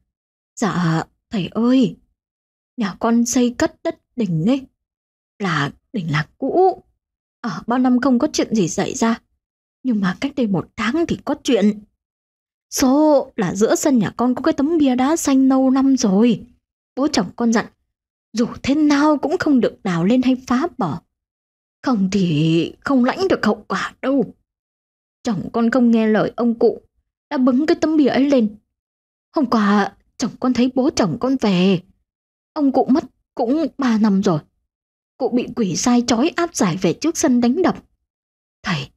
Dạ, thầy ơi. Nhà con xây cất đất đỉnh ấy. Là đỉnh là cũ. ở bao năm không có chuyện gì xảy ra. Nhưng mà cách đây một tháng thì có chuyện. Số là giữa sân nhà con có cái tấm bia đá xanh nâu năm rồi. Bố chồng con dặn, dù thế nào cũng không được đào lên hay phá bỏ. Không thì không lãnh được hậu quả đâu. Chồng con không nghe lời ông cụ, đã bứng cái tấm bia ấy lên, Hôm qua chồng con thấy bố chồng con về. Ông cụ mất cũng 3 năm rồi. Cụ bị quỷ sai trói áp giải về trước sân đánh đập. Thầy,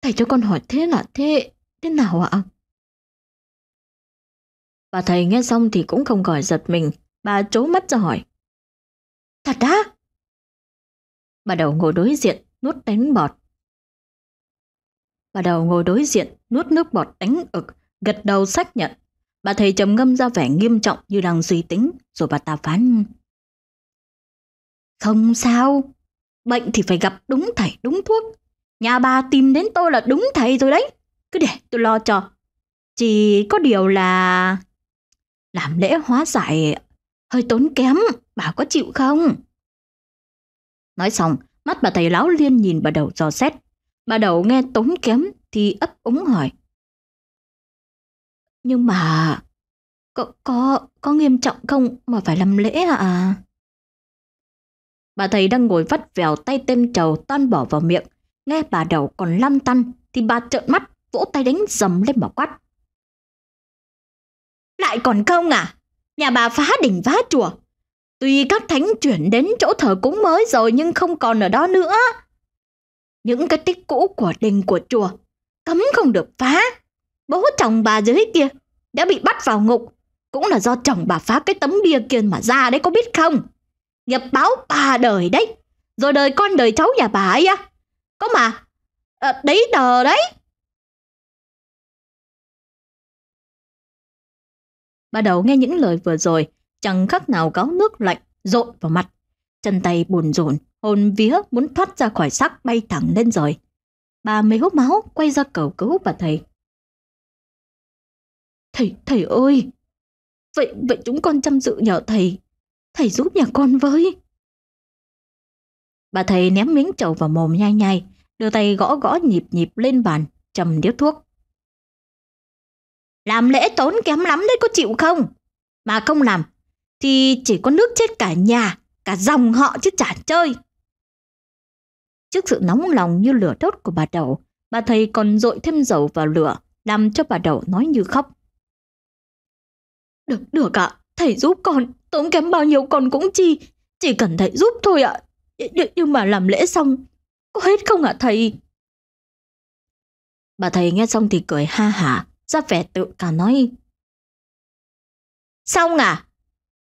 thầy cho con hỏi thế là thế, thế nào ạ? Bà thầy nghe xong thì cũng không khỏi giật mình. Bà trố mắt ra hỏi. Thật á? Bà đầu ngồi đối diện, nuốt đánh bọt. Bà đầu ngồi đối diện, nuốt nước bọt đánh ực, gật đầu xác nhận. Bà thầy trầm ngâm ra vẻ nghiêm trọng như đang suy tính, rồi bà ta phán. Không sao, bệnh thì phải gặp đúng thầy đúng thuốc. Nhà bà tìm đến tôi là đúng thầy rồi đấy. Cứ để tôi lo cho. Chỉ có điều là... Làm lễ hóa giải hơi tốn kém, bà có chịu không? Nói xong, mắt bà thầy lão liên nhìn bà đầu dò xét. Bà đầu nghe tốn kém thì ấp úng hỏi. Nhưng mà... Có, có, có nghiêm trọng không mà phải làm lễ hả? À? Bà thầy đang ngồi vắt vèo tay tem trầu toan bỏ vào miệng. Nghe bà đầu còn lăn tăn thì bà trợn mắt vỗ tay đánh dầm lên bà quát. Lại còn không à? Nhà bà phá đỉnh phá chùa. Tuy các thánh chuyển đến chỗ thờ cúng mới rồi nhưng không còn ở đó nữa. Những cái tích cũ của đình của chùa cấm không được phá bố chồng bà dưới kia đã bị bắt vào ngục cũng là do chồng bà phá cái tấm bia kia mà ra đấy có biết không nghiệp báo bà đời đấy rồi đời con đời cháu nhà bà ấy á có mà à, đấy đờ đấy bà đầu nghe những lời vừa rồi chẳng khác nào gáo nước lạnh rộn vào mặt chân tay buồn rộn hồn vía muốn thoát ra khỏi xác bay thẳng lên rồi bà mới hút máu quay ra cầu cứu bà thầy Thầy, thầy ơi! Vậy, vậy chúng con chăm dự nhờ thầy. Thầy giúp nhà con với. Bà thầy ném miếng trầu vào mồm nhai nhai, đưa tay gõ gõ nhịp nhịp lên bàn, trầm điếu thuốc. Làm lễ tốn kém lắm đấy có chịu không? Mà không làm thì chỉ có nước chết cả nhà, cả dòng họ chứ chả chơi. Trước sự nóng lòng như lửa đốt của bà đầu, bà thầy còn dội thêm dầu vào lửa, làm cho bà đầu nói như khóc. Được, được ạ, thầy giúp con, tốn kém bao nhiêu con cũng chi, chỉ cần thầy giúp thôi ạ. Nhưng mà làm lễ xong, có hết không ạ à, thầy? Bà thầy nghe xong thì cười ha hả, ra vẻ tự cả nói. Xong à?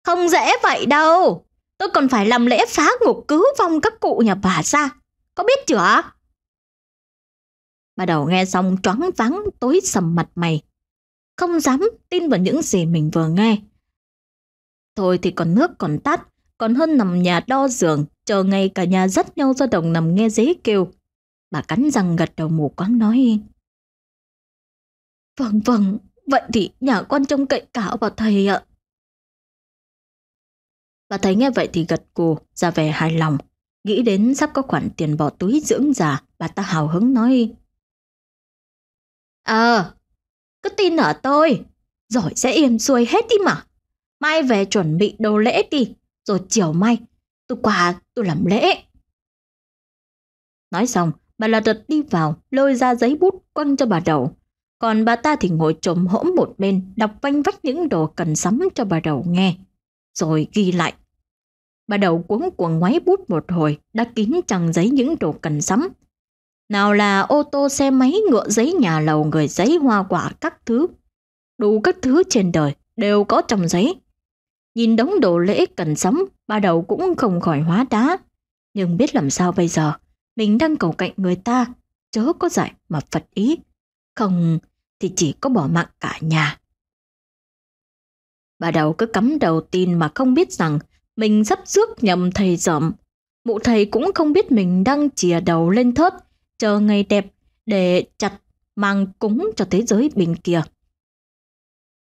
Không dễ vậy đâu. Tôi còn phải làm lễ phá ngục cứu vong các cụ nhà bà ra. Có biết chưa? Bà đầu nghe xong choáng váng tối sầm mặt mày không dám tin vào những gì mình vừa nghe. Thôi thì còn nước còn tắt, còn hơn nằm nhà đo giường, chờ ngày cả nhà dắt nhau ra đồng nằm nghe dế kêu. Bà cắn răng gật đầu mù quáng nói. Vâng vâng, vậy thì nhà con trông cậy cả vào thầy ạ. Bà thấy nghe vậy thì gật cù, ra về hài lòng. Nghĩ đến sắp có khoản tiền bỏ túi dưỡng già, bà ta hào hứng nói. Ờ, cứ tin ở tôi, rồi sẽ yên xuôi hết đi mà. Mai về chuẩn bị đồ lễ đi, rồi chiều mai tôi qua tôi làm lễ. Nói xong, bà là Đật đi vào, lôi ra giấy bút quăng cho bà đầu. Còn bà ta thì ngồi trồm hỗn một bên, đọc vanh vách những đồ cần sắm cho bà đầu nghe, rồi ghi lại. Bà đầu cuống cuồng ngoáy bút một hồi, đã kín chằng giấy những đồ cần sắm, nào là ô tô xe máy ngựa giấy nhà lầu người giấy hoa quả các thứ. Đủ các thứ trên đời đều có trong giấy. Nhìn đống đồ lễ cần sắm, ba đầu cũng không khỏi hóa đá. Nhưng biết làm sao bây giờ, mình đang cầu cạnh người ta, chớ có giải mà phật ý. Không thì chỉ có bỏ mạng cả nhà. Bà đầu cứ cắm đầu tin mà không biết rằng mình sắp rước nhầm thầy dởm. Mụ thầy cũng không biết mình đang chìa đầu lên thớt chờ ngày đẹp để chặt mang cúng cho thế giới bên kia.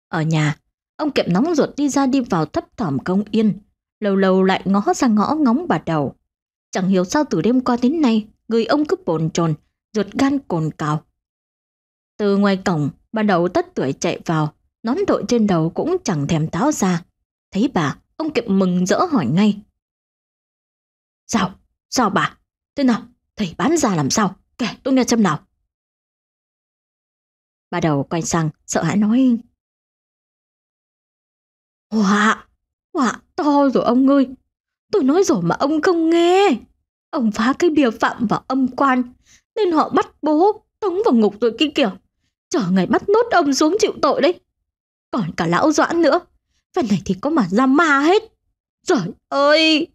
Ở nhà, ông kiệm nóng ruột đi ra đi vào thấp thỏm công yên, lâu lâu lại ngó ra ngõ ngóng bà đầu. Chẳng hiểu sao từ đêm qua đến nay, người ông cứ bồn chồn, ruột gan cồn cào. Từ ngoài cổng, bà đầu tất tuổi chạy vào, nón đội trên đầu cũng chẳng thèm tháo ra. Thấy bà, ông kiệm mừng rỡ hỏi ngay. Sao? Sao bà? Thế nào? Thầy bán ra làm sao? Kể tôi nghe xem nào. Bà đầu quay sang, sợ hãi nói. Họa, họa to rồi ông ơi. Tôi nói rồi mà ông không nghe. Ông phá cái bìa phạm vào âm quan, nên họ bắt bố, tống vào ngục rồi kia kiểu. Chờ ngày bắt nốt ông xuống chịu tội đấy. Còn cả lão doãn nữa, phần này thì có mà ra ma hết. Trời ơi,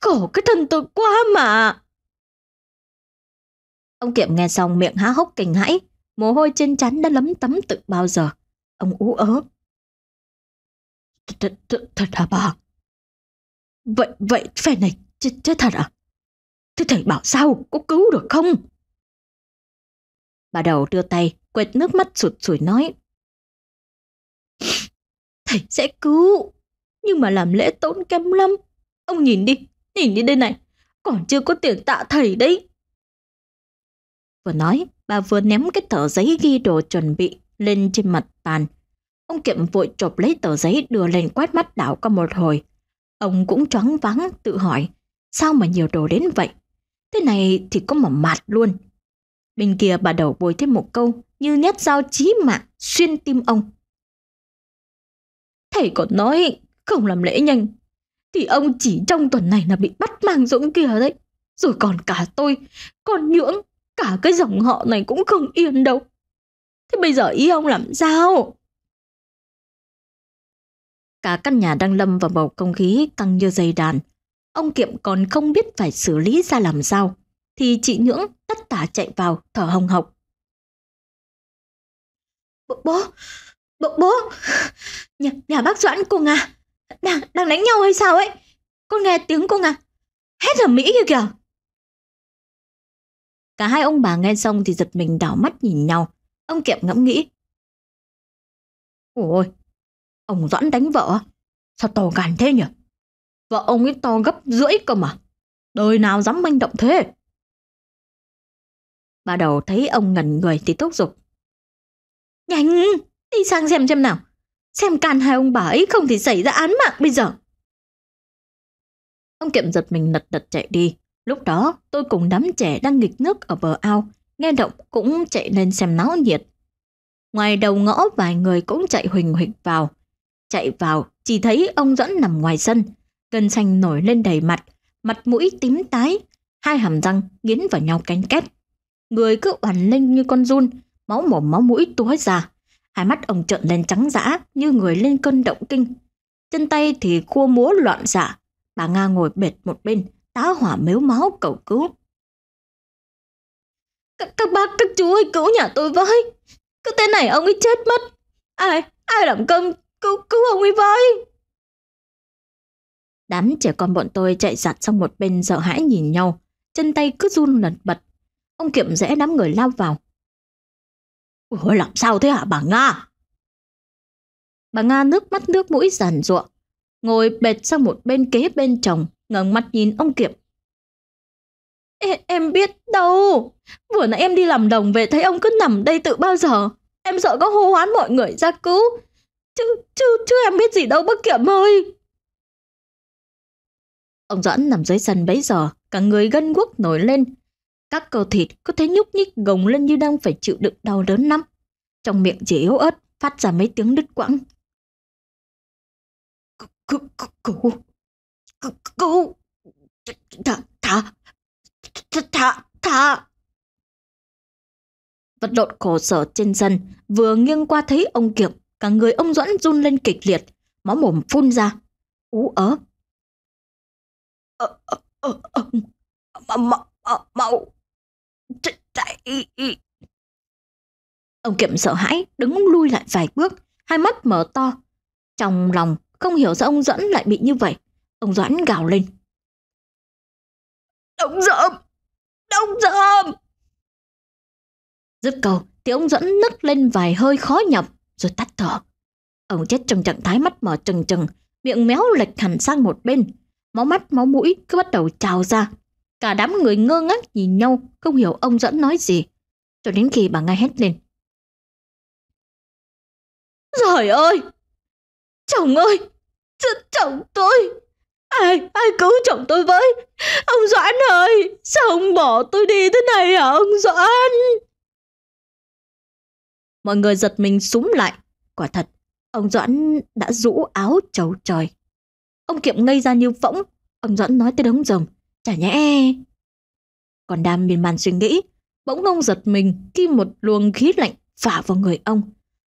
khổ cái thân tôi quá mà. Ông Kiệm nghe xong miệng há hốc kinh hãi, mồ hôi trên trán đã lấm tấm tự bao giờ. Ông ú ớ. Thật, thật, hả bà? Vậy, vậy phải này chết, chết thật à? Thế thầy bảo sao, có cứu được không? Bà đầu đưa tay, quệt nước mắt sụt sùi nói. Thầy sẽ cứu, nhưng mà làm lễ tốn kém lắm. Ông nhìn đi, nhìn đi đây này, còn chưa có tiền tạ thầy đấy. Vừa nói, bà vừa ném cái tờ giấy ghi đồ chuẩn bị lên trên mặt bàn. Ông Kiệm vội chộp lấy tờ giấy đưa lên quét mắt đảo qua một hồi. Ông cũng choáng váng tự hỏi, sao mà nhiều đồ đến vậy? Thế này thì có mỏng mạt luôn. Bên kia bà đầu bồi thêm một câu như nhát dao chí mạng xuyên tim ông. Thầy còn nói không làm lễ nhanh thì ông chỉ trong tuần này là bị bắt mang dũng kia đấy. Rồi còn cả tôi, con nhưỡng, Cả cái dòng họ này cũng không yên đâu. Thế bây giờ ý ông làm sao? Cả căn nhà đang lâm vào bầu không khí căng như dây đàn. Ông Kiệm còn không biết phải xử lý ra làm sao. Thì chị Nhưỡng tất tả chạy vào thở hồng hộc. Bố, bố, bố, bố, nhà, nhà bác Doãn cùng à, đang, đang đánh nhau hay sao ấy? Con nghe tiếng cô à, hét ở Mỹ kia kìa. Cả hai ông bà nghe xong thì giật mình đảo mắt nhìn nhau. Ông Kiệm ngẫm nghĩ. Ôi, ông Doãn đánh vợ Sao to càn thế nhỉ? Vợ ông ấy to gấp rưỡi cơ mà. Đời nào dám manh động thế? Bà đầu thấy ông ngẩn người thì thúc giục. Nhanh, đi sang xem xem nào. Xem can hai ông bà ấy không thì xảy ra án mạng bây giờ. Ông Kiệm giật mình lật đật chạy đi. Lúc đó tôi cùng đám trẻ đang nghịch nước ở bờ ao, nghe động cũng chạy lên xem náo nhiệt. Ngoài đầu ngõ vài người cũng chạy huỳnh huỳnh vào. Chạy vào, chỉ thấy ông Dẫn nằm ngoài sân, cơn xanh nổi lên đầy mặt, mặt mũi tím tái, hai hàm răng nghiến vào nhau cánh két. Người cứ oằn lên như con run, máu mồm máu mũi túa ra. Hai mắt ông trợn lên trắng dã như người lên cơn động kinh. Chân tay thì khua múa loạn xạ. Dạ, bà Nga ngồi bệt một bên, tá hỏa mếu máu cầu cứu. C các bác, các chú ơi cứu nhà tôi với. Cứ thế này ông ấy chết mất. Ai, ai làm cơm, cứu, cứu ông ấy với. Đám trẻ con bọn tôi chạy giặt sang một bên sợ hãi nhìn nhau, chân tay cứ run lật bật. Ông Kiệm rẽ đám người lao vào. Ủa làm sao thế hả bà Nga? Bà Nga nước mắt nước mũi giàn ruộng, ngồi bệt sang một bên kế bên chồng, ngẩng mặt nhìn ông Kiệp. Ê, em biết đâu, vừa nãy em đi làm đồng về thấy ông cứ nằm đây tự bao giờ, em sợ có hô hoán mọi người ra cứu. Chứ, chứ, chứ em biết gì đâu bất Kiệm ơi. Ông Doãn nằm dưới sân bấy giờ, cả người gân guốc nổi lên. Các cơ thịt có thấy nhúc nhích gồng lên như đang phải chịu đựng đau đớn lắm. Trong miệng chỉ yếu ớt, phát ra mấy tiếng đứt quãng. Cứu, cứu, cứu, cứu thả thả thả thả vật lộn khổ sở trên sân vừa nghiêng qua thấy ông kiệm cả người ông duẫn run lên kịch liệt máu mồm phun ra ú ớ ờ, ờ, ờ, mau chạy ông kiệm sợ hãi đứng lui lại vài bước hai mắt mở to trong lòng không hiểu sao ông duẫn lại bị như vậy Ông Doãn gào lên. Đông dơm! Đông dơm! Dứt câu thì ông Doãn nấc lên vài hơi khó nhọc rồi tắt thở. Ông chết trong trạng thái mắt mở trừng trừng, miệng méo lệch hẳn sang một bên. Máu mắt, máu mũi cứ bắt đầu trào ra. Cả đám người ngơ ngác nhìn nhau, không hiểu ông Doãn nói gì. Cho đến khi bà nghe hét lên. Trời ơi! Chồng ơi! chết Chồng tôi! Ai, ai cứu chồng tôi với Ông Doãn ơi Sao ông bỏ tôi đi thế này hả ông Doãn Mọi người giật mình súng lại Quả thật Ông Doãn đã rũ áo trầu trời Ông Kiệm ngây ra như võng Ông Doãn nói tới đống rồng Chả nhẽ Còn đam miên man suy nghĩ Bỗng ông giật mình khi một luồng khí lạnh phả vào người ông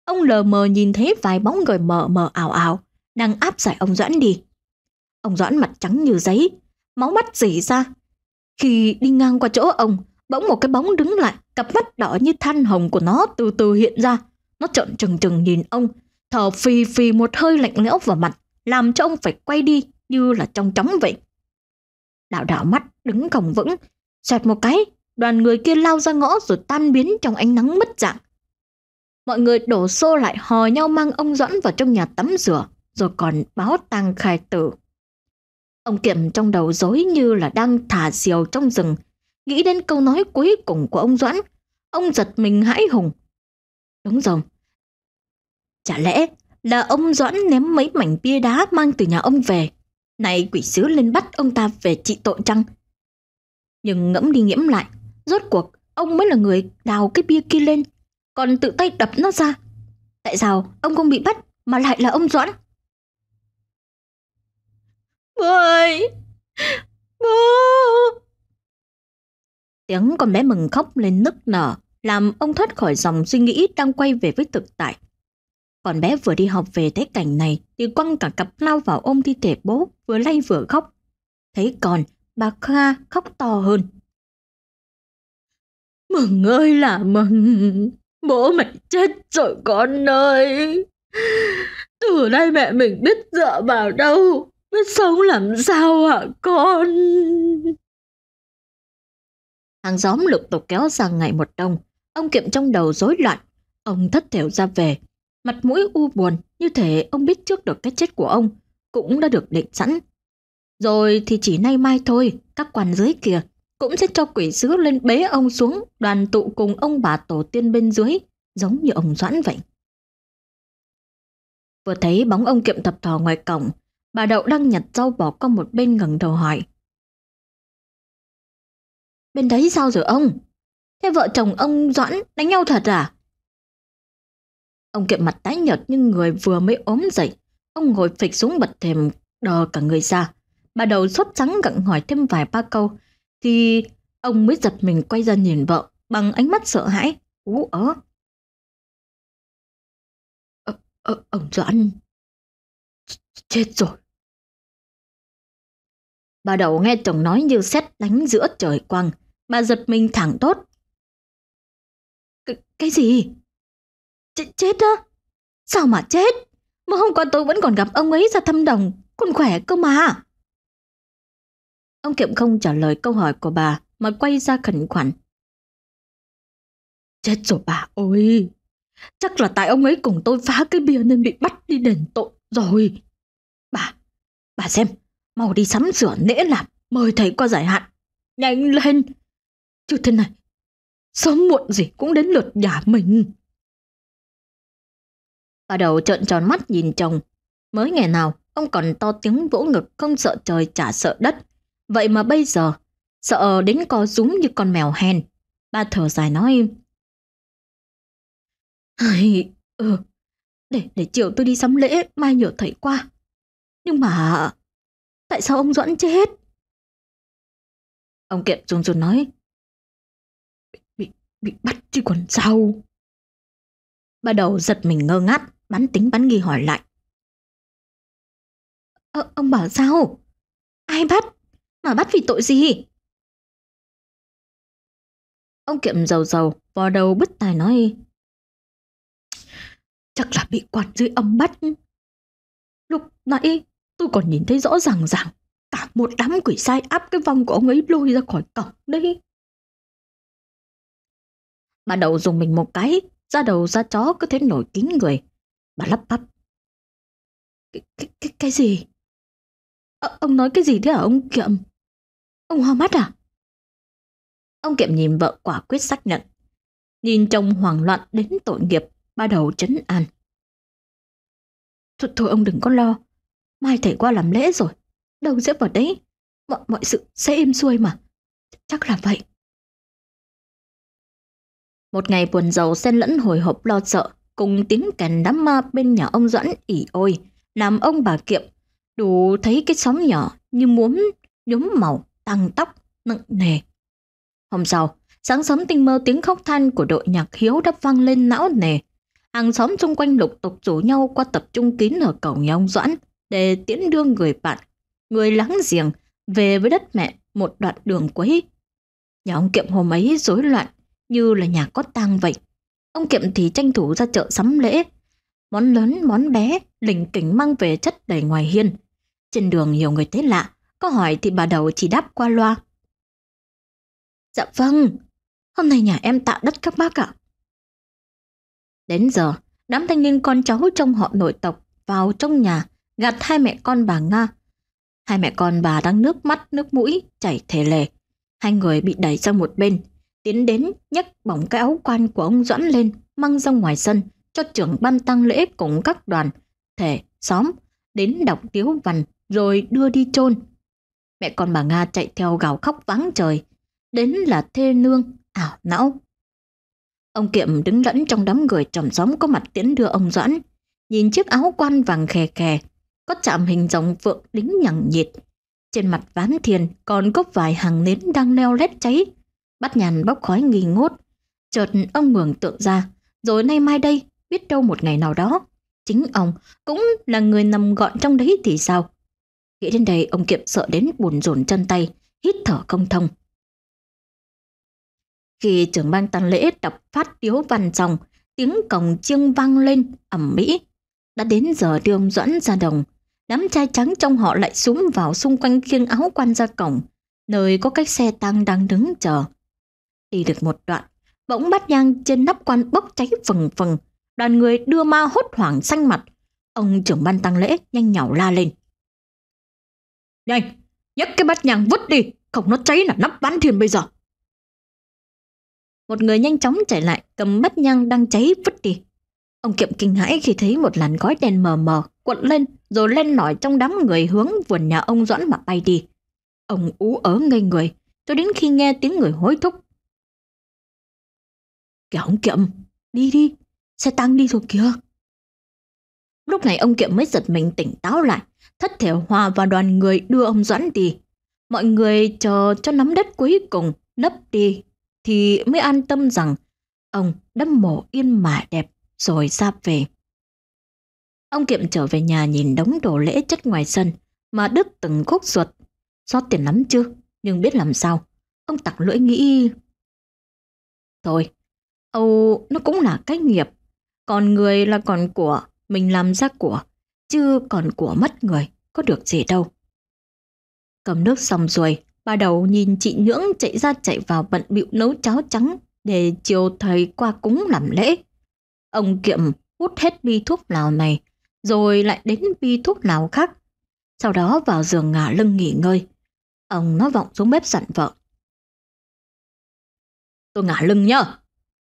Ông lờ mờ nhìn thấy vài bóng người mờ mờ ảo ảo Đang áp giải ông Doãn đi Ông Doãn mặt trắng như giấy, máu mắt rỉ ra. Khi đi ngang qua chỗ ông, bỗng một cái bóng đứng lại, cặp mắt đỏ như than hồng của nó từ từ hiện ra. Nó trợn trừng trừng nhìn ông, thở phì phì một hơi lạnh lẽo vào mặt, làm cho ông phải quay đi như là trong chóng vậy. Đảo đảo mắt đứng không vững, xoẹt một cái, đoàn người kia lao ra ngõ rồi tan biến trong ánh nắng mất dạng. Mọi người đổ xô lại hò nhau mang ông Doãn vào trong nhà tắm rửa, rồi còn báo tang khai tử. Ông Kiệm trong đầu dối như là đang thả diều trong rừng. Nghĩ đến câu nói cuối cùng của ông Doãn, ông giật mình hãi hùng. Đúng rồi. Chả lẽ là ông Doãn ném mấy mảnh bia đá mang từ nhà ông về. Này quỷ sứ lên bắt ông ta về trị tội chăng? Nhưng ngẫm đi nghiễm lại, rốt cuộc ông mới là người đào cái bia kia lên, còn tự tay đập nó ra. Tại sao ông không bị bắt mà lại là ông Doãn? Bố ơi! Bố! Tiếng con bé mừng khóc lên nức nở, làm ông thoát khỏi dòng suy nghĩ đang quay về với thực tại. Con bé vừa đi học về thấy cảnh này thì quăng cả cặp lao vào ôm thi thể bố, vừa lay vừa khóc. Thấy còn, bà Kha khóc to hơn. Mừng ơi là mừng, bố mày chết rồi con ơi. Từ nay mẹ mình biết dựa vào đâu, biết sống làm sao hả à, con? Hàng xóm lục tục kéo sang ngày một đông, ông kiệm trong đầu rối loạn, ông thất thểu ra về, mặt mũi u buồn như thể ông biết trước được cái chết của ông cũng đã được định sẵn. Rồi thì chỉ nay mai thôi, các quan dưới kia cũng sẽ cho quỷ sứ lên bế ông xuống đoàn tụ cùng ông bà tổ tiên bên dưới, giống như ông Doãn vậy. Vừa thấy bóng ông kiệm thập thò ngoài cổng, Bà Đậu đang nhặt rau bỏ qua một bên ngẩng đầu hỏi. Bên đấy sao rồi ông? Thế vợ chồng ông Doãn đánh nhau thật à? Ông kiệm mặt tái nhợt như người vừa mới ốm dậy. Ông ngồi phịch xuống bật thềm đờ cả người ra. Bà đầu sốt trắng gặng hỏi thêm vài ba câu. Thì ông mới giật mình quay ra nhìn vợ bằng ánh mắt sợ hãi, ú ớ. ờ, ờ ông Doãn... Chết rồi. Bà đầu nghe chồng nói như xét đánh giữa trời quang, bà giật mình thẳng tốt. C cái gì? Ch chết đó Sao mà chết? Mà hôm qua tôi vẫn còn gặp ông ấy ra thăm đồng, còn khỏe cơ mà. Ông Kiệm không trả lời câu hỏi của bà mà quay ra khẩn khoản. Chết rồi bà ơi! Chắc là tại ông ấy cùng tôi phá cái bia nên bị bắt đi đền tội rồi. Bà, bà xem, mau đi sắm sửa lễ làm, mời thầy qua giải hạn. Nhanh lên! Chứ thế này, sớm muộn gì cũng đến lượt nhà mình. Bà đầu trợn tròn mắt nhìn chồng. Mới ngày nào, ông còn to tiếng vỗ ngực không sợ trời chả sợ đất. Vậy mà bây giờ, sợ đến co rúm như con mèo hèn. bà thở dài nói. Ai, ừ, để, để chiều tôi đi sắm lễ, mai nhờ thầy qua. Nhưng mà Tại sao ông Doãn chết? Ông Kiệm run run nói. Bị, bị, bị bắt chứ còn sao? Bà đầu giật mình ngơ ngác, bắn tính bắn nghi hỏi lại. Ờ, ông bảo sao? Ai bắt? Mà bắt vì tội gì? Ông Kiệm giàu giàu, vò đầu bứt tài nói. Chắc là bị quạt dưới ông bắt. Lúc nãy Tôi còn nhìn thấy rõ ràng rằng cả một đám quỷ sai áp cái vong của ông ấy lôi ra khỏi cổng đấy. Bà đầu dùng mình một cái, ra đầu ra chó cứ thế nổi kín người. Bà lắp bắp. Cái, cái, cái, cái gì? À, ông nói cái gì thế hả ông Kiệm? Ông hoa mắt à? Ông Kiệm nhìn vợ quả quyết xác nhận. Nhìn chồng hoảng loạn đến tội nghiệp, ba đầu chấn an. Thôi, thôi ông đừng có lo, Mai thầy qua làm lễ rồi Đâu sẽ vào đấy Mọi, mọi sự sẽ êm xuôi mà Chắc là vậy Một ngày buồn giàu xen lẫn hồi hộp lo sợ Cùng tiếng kèn đám ma bên nhà ông Doãn ỉ ôi Làm ông bà Kiệm Đủ thấy cái xóm nhỏ như muốn nhúm màu tăng tóc nặng nề Hôm sau, sáng sớm tinh mơ tiếng khóc than của đội nhạc hiếu đã vang lên não nề. Hàng xóm xung quanh lục tục rủ nhau qua tập trung kín ở cầu nhà ông Doãn để tiễn đưa người bạn, người láng giềng về với đất mẹ một đoạn đường quấy. Nhà ông Kiệm hôm ấy rối loạn như là nhà có tang vậy. Ông Kiệm thì tranh thủ ra chợ sắm lễ. Món lớn, món bé, lình kỉnh mang về chất đầy ngoài hiên. Trên đường nhiều người thấy lạ, có hỏi thì bà đầu chỉ đáp qua loa. Dạ vâng, hôm nay nhà em tạ đất các bác ạ. Đến giờ, đám thanh niên con cháu trong họ nội tộc vào trong nhà gạt hai mẹ con bà Nga. Hai mẹ con bà đang nước mắt, nước mũi, chảy thề lề. Hai người bị đẩy sang một bên, tiến đến nhấc bỏng cái áo quan của ông Doãn lên, mang ra ngoài sân, cho trưởng ban tăng lễ cùng các đoàn, thể, xóm, đến đọc tiếu văn rồi đưa đi chôn Mẹ con bà Nga chạy theo gào khóc vắng trời, đến là thê nương, ảo não. Ông Kiệm đứng lẫn trong đám người trầm xóm có mặt tiến đưa ông Doãn, nhìn chiếc áo quan vàng khè khè có chạm hình rồng phượng đính nhằng nhiệt. Trên mặt ván thiền còn có vài hàng nến đang leo lét cháy. Bắt nhàn bốc khói nghi ngút. Chợt ông mường tượng ra, rồi nay mai đây, biết đâu một ngày nào đó. Chính ông cũng là người nằm gọn trong đấy thì sao? Nghĩ đến đây ông kiệm sợ đến buồn rồn chân tay, hít thở không thông. Khi trưởng ban tàn lễ đọc phát điếu văn xong, tiếng cổng chiêng vang lên ẩm mỹ. Đã đến giờ đưa ông Duẫn ra đồng, đám trai trắng trong họ lại súng vào xung quanh khiêng áo quan ra cổng, nơi có cái xe tăng đang đứng chờ. Đi được một đoạn, bỗng bắt nhang trên nắp quan bốc cháy phần phần, đoàn người đưa ma hốt hoảng xanh mặt. Ông trưởng ban tăng lễ nhanh nhảu la lên. Nhanh, nhấc cái bát nhang vứt đi, không nó cháy là nắp bán thiền bây giờ. Một người nhanh chóng chạy lại cầm bát nhang đang cháy vứt đi. Ông Kiệm kinh hãi khi thấy một làn gói đen mờ mờ cuộn lên rồi len lỏi trong đám người hướng vườn nhà ông Doãn mà bay đi. Ông ú ớ ngây người, cho đến khi nghe tiếng người hối thúc. Kìa ông Kiệm, đi đi, xe tăng đi rồi kìa. Lúc này ông Kiệm mới giật mình tỉnh táo lại, thất thể hòa và đoàn người đưa ông Doãn đi. Mọi người chờ cho nắm đất cuối cùng nấp đi thì mới an tâm rằng ông đâm mổ yên mà đẹp rồi ra về. Ông Kiệm trở về nhà nhìn đống đồ lễ chất ngoài sân mà đứt từng khúc ruột. Xót tiền lắm chứ, nhưng biết làm sao. Ông tặc lưỡi nghĩ... Thôi, Âu nó cũng là cách nghiệp. Còn người là còn của, mình làm ra của. Chứ còn của mất người, có được gì đâu. Cầm nước xong rồi, ba đầu nhìn chị Nhưỡng chạy ra chạy vào bận bịu nấu cháo trắng để chiều thầy qua cúng làm lễ. Ông Kiệm hút hết bi thuốc nào này rồi lại đến vi thuốc nào khác. Sau đó vào giường ngả lưng nghỉ ngơi. Ông nói vọng xuống bếp dặn vợ. Tôi ngả lưng nhá,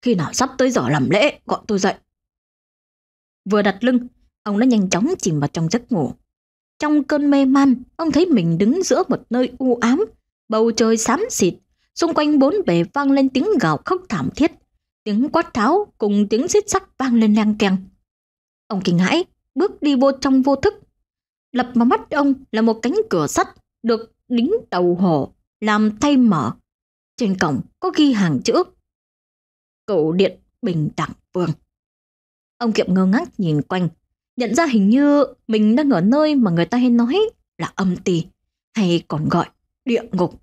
khi nào sắp tới giờ làm lễ gọi tôi dậy. Vừa đặt lưng, ông đã nhanh chóng chìm vào trong giấc ngủ. Trong cơn mê man, ông thấy mình đứng giữa một nơi u ám, bầu trời xám xịt, xung quanh bốn bề vang lên tiếng gào khóc thảm thiết, tiếng quát tháo cùng tiếng xít sắc vang lên lang keng. Ông kinh hãi, bước đi vô trong vô thức. Lập vào mắt ông là một cánh cửa sắt được đính đầu hổ, làm thay mở. Trên cổng có ghi hàng chữ. Cầu điện bình đẳng vương. Ông Kiệm ngơ ngác nhìn quanh, nhận ra hình như mình đang ở nơi mà người ta hay nói là âm tì, hay còn gọi địa ngục.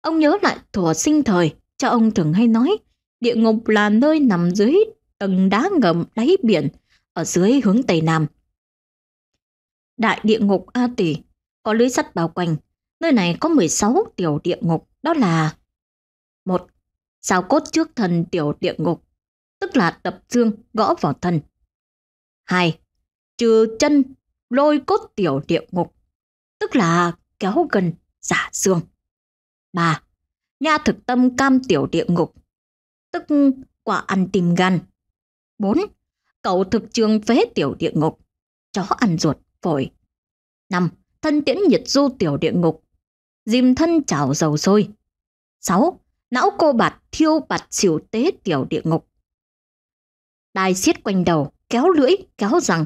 Ông nhớ lại thuở sinh thời, cha ông thường hay nói địa ngục là nơi nằm dưới tầng đá ngầm đáy biển ở dưới hướng Tây Nam. Đại địa ngục A Tỷ, có lưới sắt bao quanh. Nơi này có 16 tiểu địa ngục, đó là... một Sao cốt trước thần tiểu địa ngục, tức là tập dương gõ vào thân. 2. Trừ chân lôi cốt tiểu địa ngục, tức là kéo gần giả xương. 3. Nha thực tâm cam tiểu địa ngục, tức quả ăn tim gan. 4. Cậu thực trường phế tiểu địa ngục, chó ăn ruột phổi. 5. Thân tiễn nhiệt du tiểu địa ngục, dìm thân chảo dầu sôi. 6. Não cô bạt thiêu bạt xỉu tế tiểu địa ngục. Đai xiết quanh đầu, kéo lưỡi, kéo răng.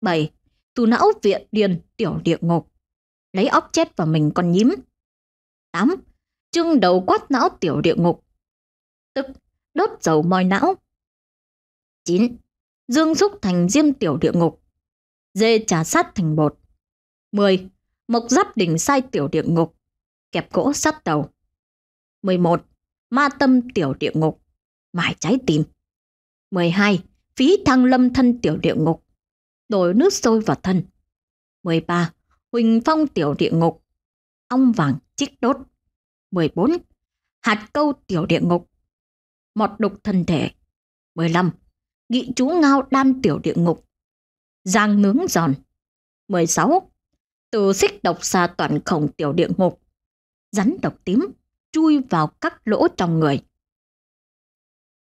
7. Tù não viện điền tiểu địa ngục, lấy óc chết vào mình con nhím. 8. Trưng đầu quát não tiểu địa ngục, tức đốt dầu moi não. 9. Dương xúc thành diêm tiểu địa ngục, dê trà sắt thành bột. 10. Mộc giáp đỉnh sai tiểu địa ngục, kẹp gỗ sát đầu. 11. Ma tâm tiểu địa ngục, mải trái tim. 12. Phí thăng lâm thân tiểu địa ngục, đổ nước sôi vào thân. 13. Huỳnh phong tiểu địa ngục, ong vàng chích đốt. 14. Hạt câu tiểu địa ngục, mọt đục thân thể. 15. Nghị chú ngao đam tiểu địa ngục, giang nướng giòn. 16. Từ xích độc xa toàn khổng tiểu địa ngục, rắn độc tím chui vào các lỗ trong người.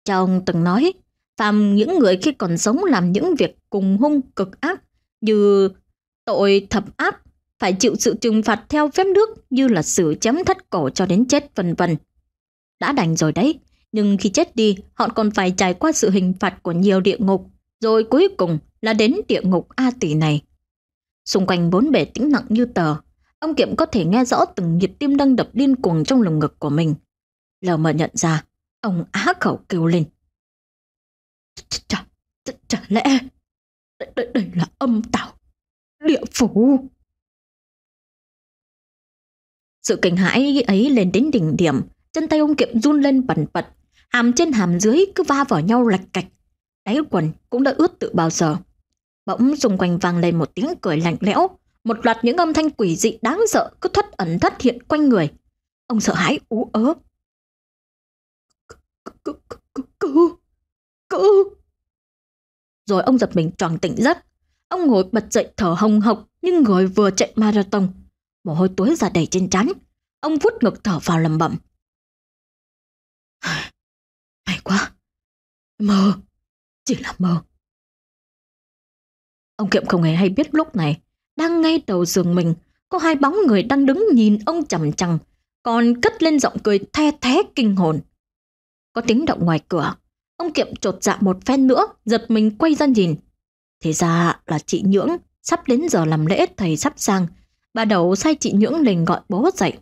Cha ông từng nói, phàm những người khi còn sống làm những việc cùng hung cực ác như tội thập ác phải chịu sự trừng phạt theo phép nước như là xử chém thắt cổ cho đến chết vân vân. Đã đành rồi đấy, nhưng khi chết đi, họ còn phải trải qua sự hình phạt của nhiều địa ngục rồi cuối cùng là đến địa ngục A tỷ này. Xung quanh bốn bề tĩnh lặng như tờ, ông Kiệm có thể nghe rõ từng nhịp tim đang đập điên cuồng trong lồng ngực của mình. Lờ mờ nhận ra, ông á khẩu kêu lên. Chả, chả, lẽ đây, đây, là âm tạo, địa phủ. Sự kinh hãi ấy lên đến đỉnh điểm, chân tay ông Kiệm run lên bẩn bật, hàm trên hàm dưới cứ va vào nhau lạch cạch. Đáy quần cũng đã ướt từ bao giờ. Bỗng xung quanh vang lên một tiếng cười lạnh lẽo, một loạt những âm thanh quỷ dị đáng sợ cứ thoát ẩn thất hiện quanh người. Ông sợ hãi ú ớ. Cứu, cứu, cứu. Rồi ông giật mình tròn tỉnh giấc. Ông ngồi bật dậy thở hồng hộc nhưng người vừa chạy marathon. Mồ hôi túi ra đầy trên trán. Ông vút ngực thở vào lầm bẩm. *sighs* May quá. Mơ, chỉ là mơ. Ông Kiệm không hề hay biết lúc này, đang ngay đầu giường mình, có hai bóng người đang đứng nhìn ông chằm chằm, còn cất lên giọng cười the thé kinh hồn. Có tiếng động ngoài cửa, ông Kiệm trột dạ một phen nữa, giật mình quay ra nhìn. Thế ra là chị Nhưỡng, sắp đến giờ làm lễ thầy sắp sang, bà đầu sai chị Nhưỡng lên gọi bố dậy.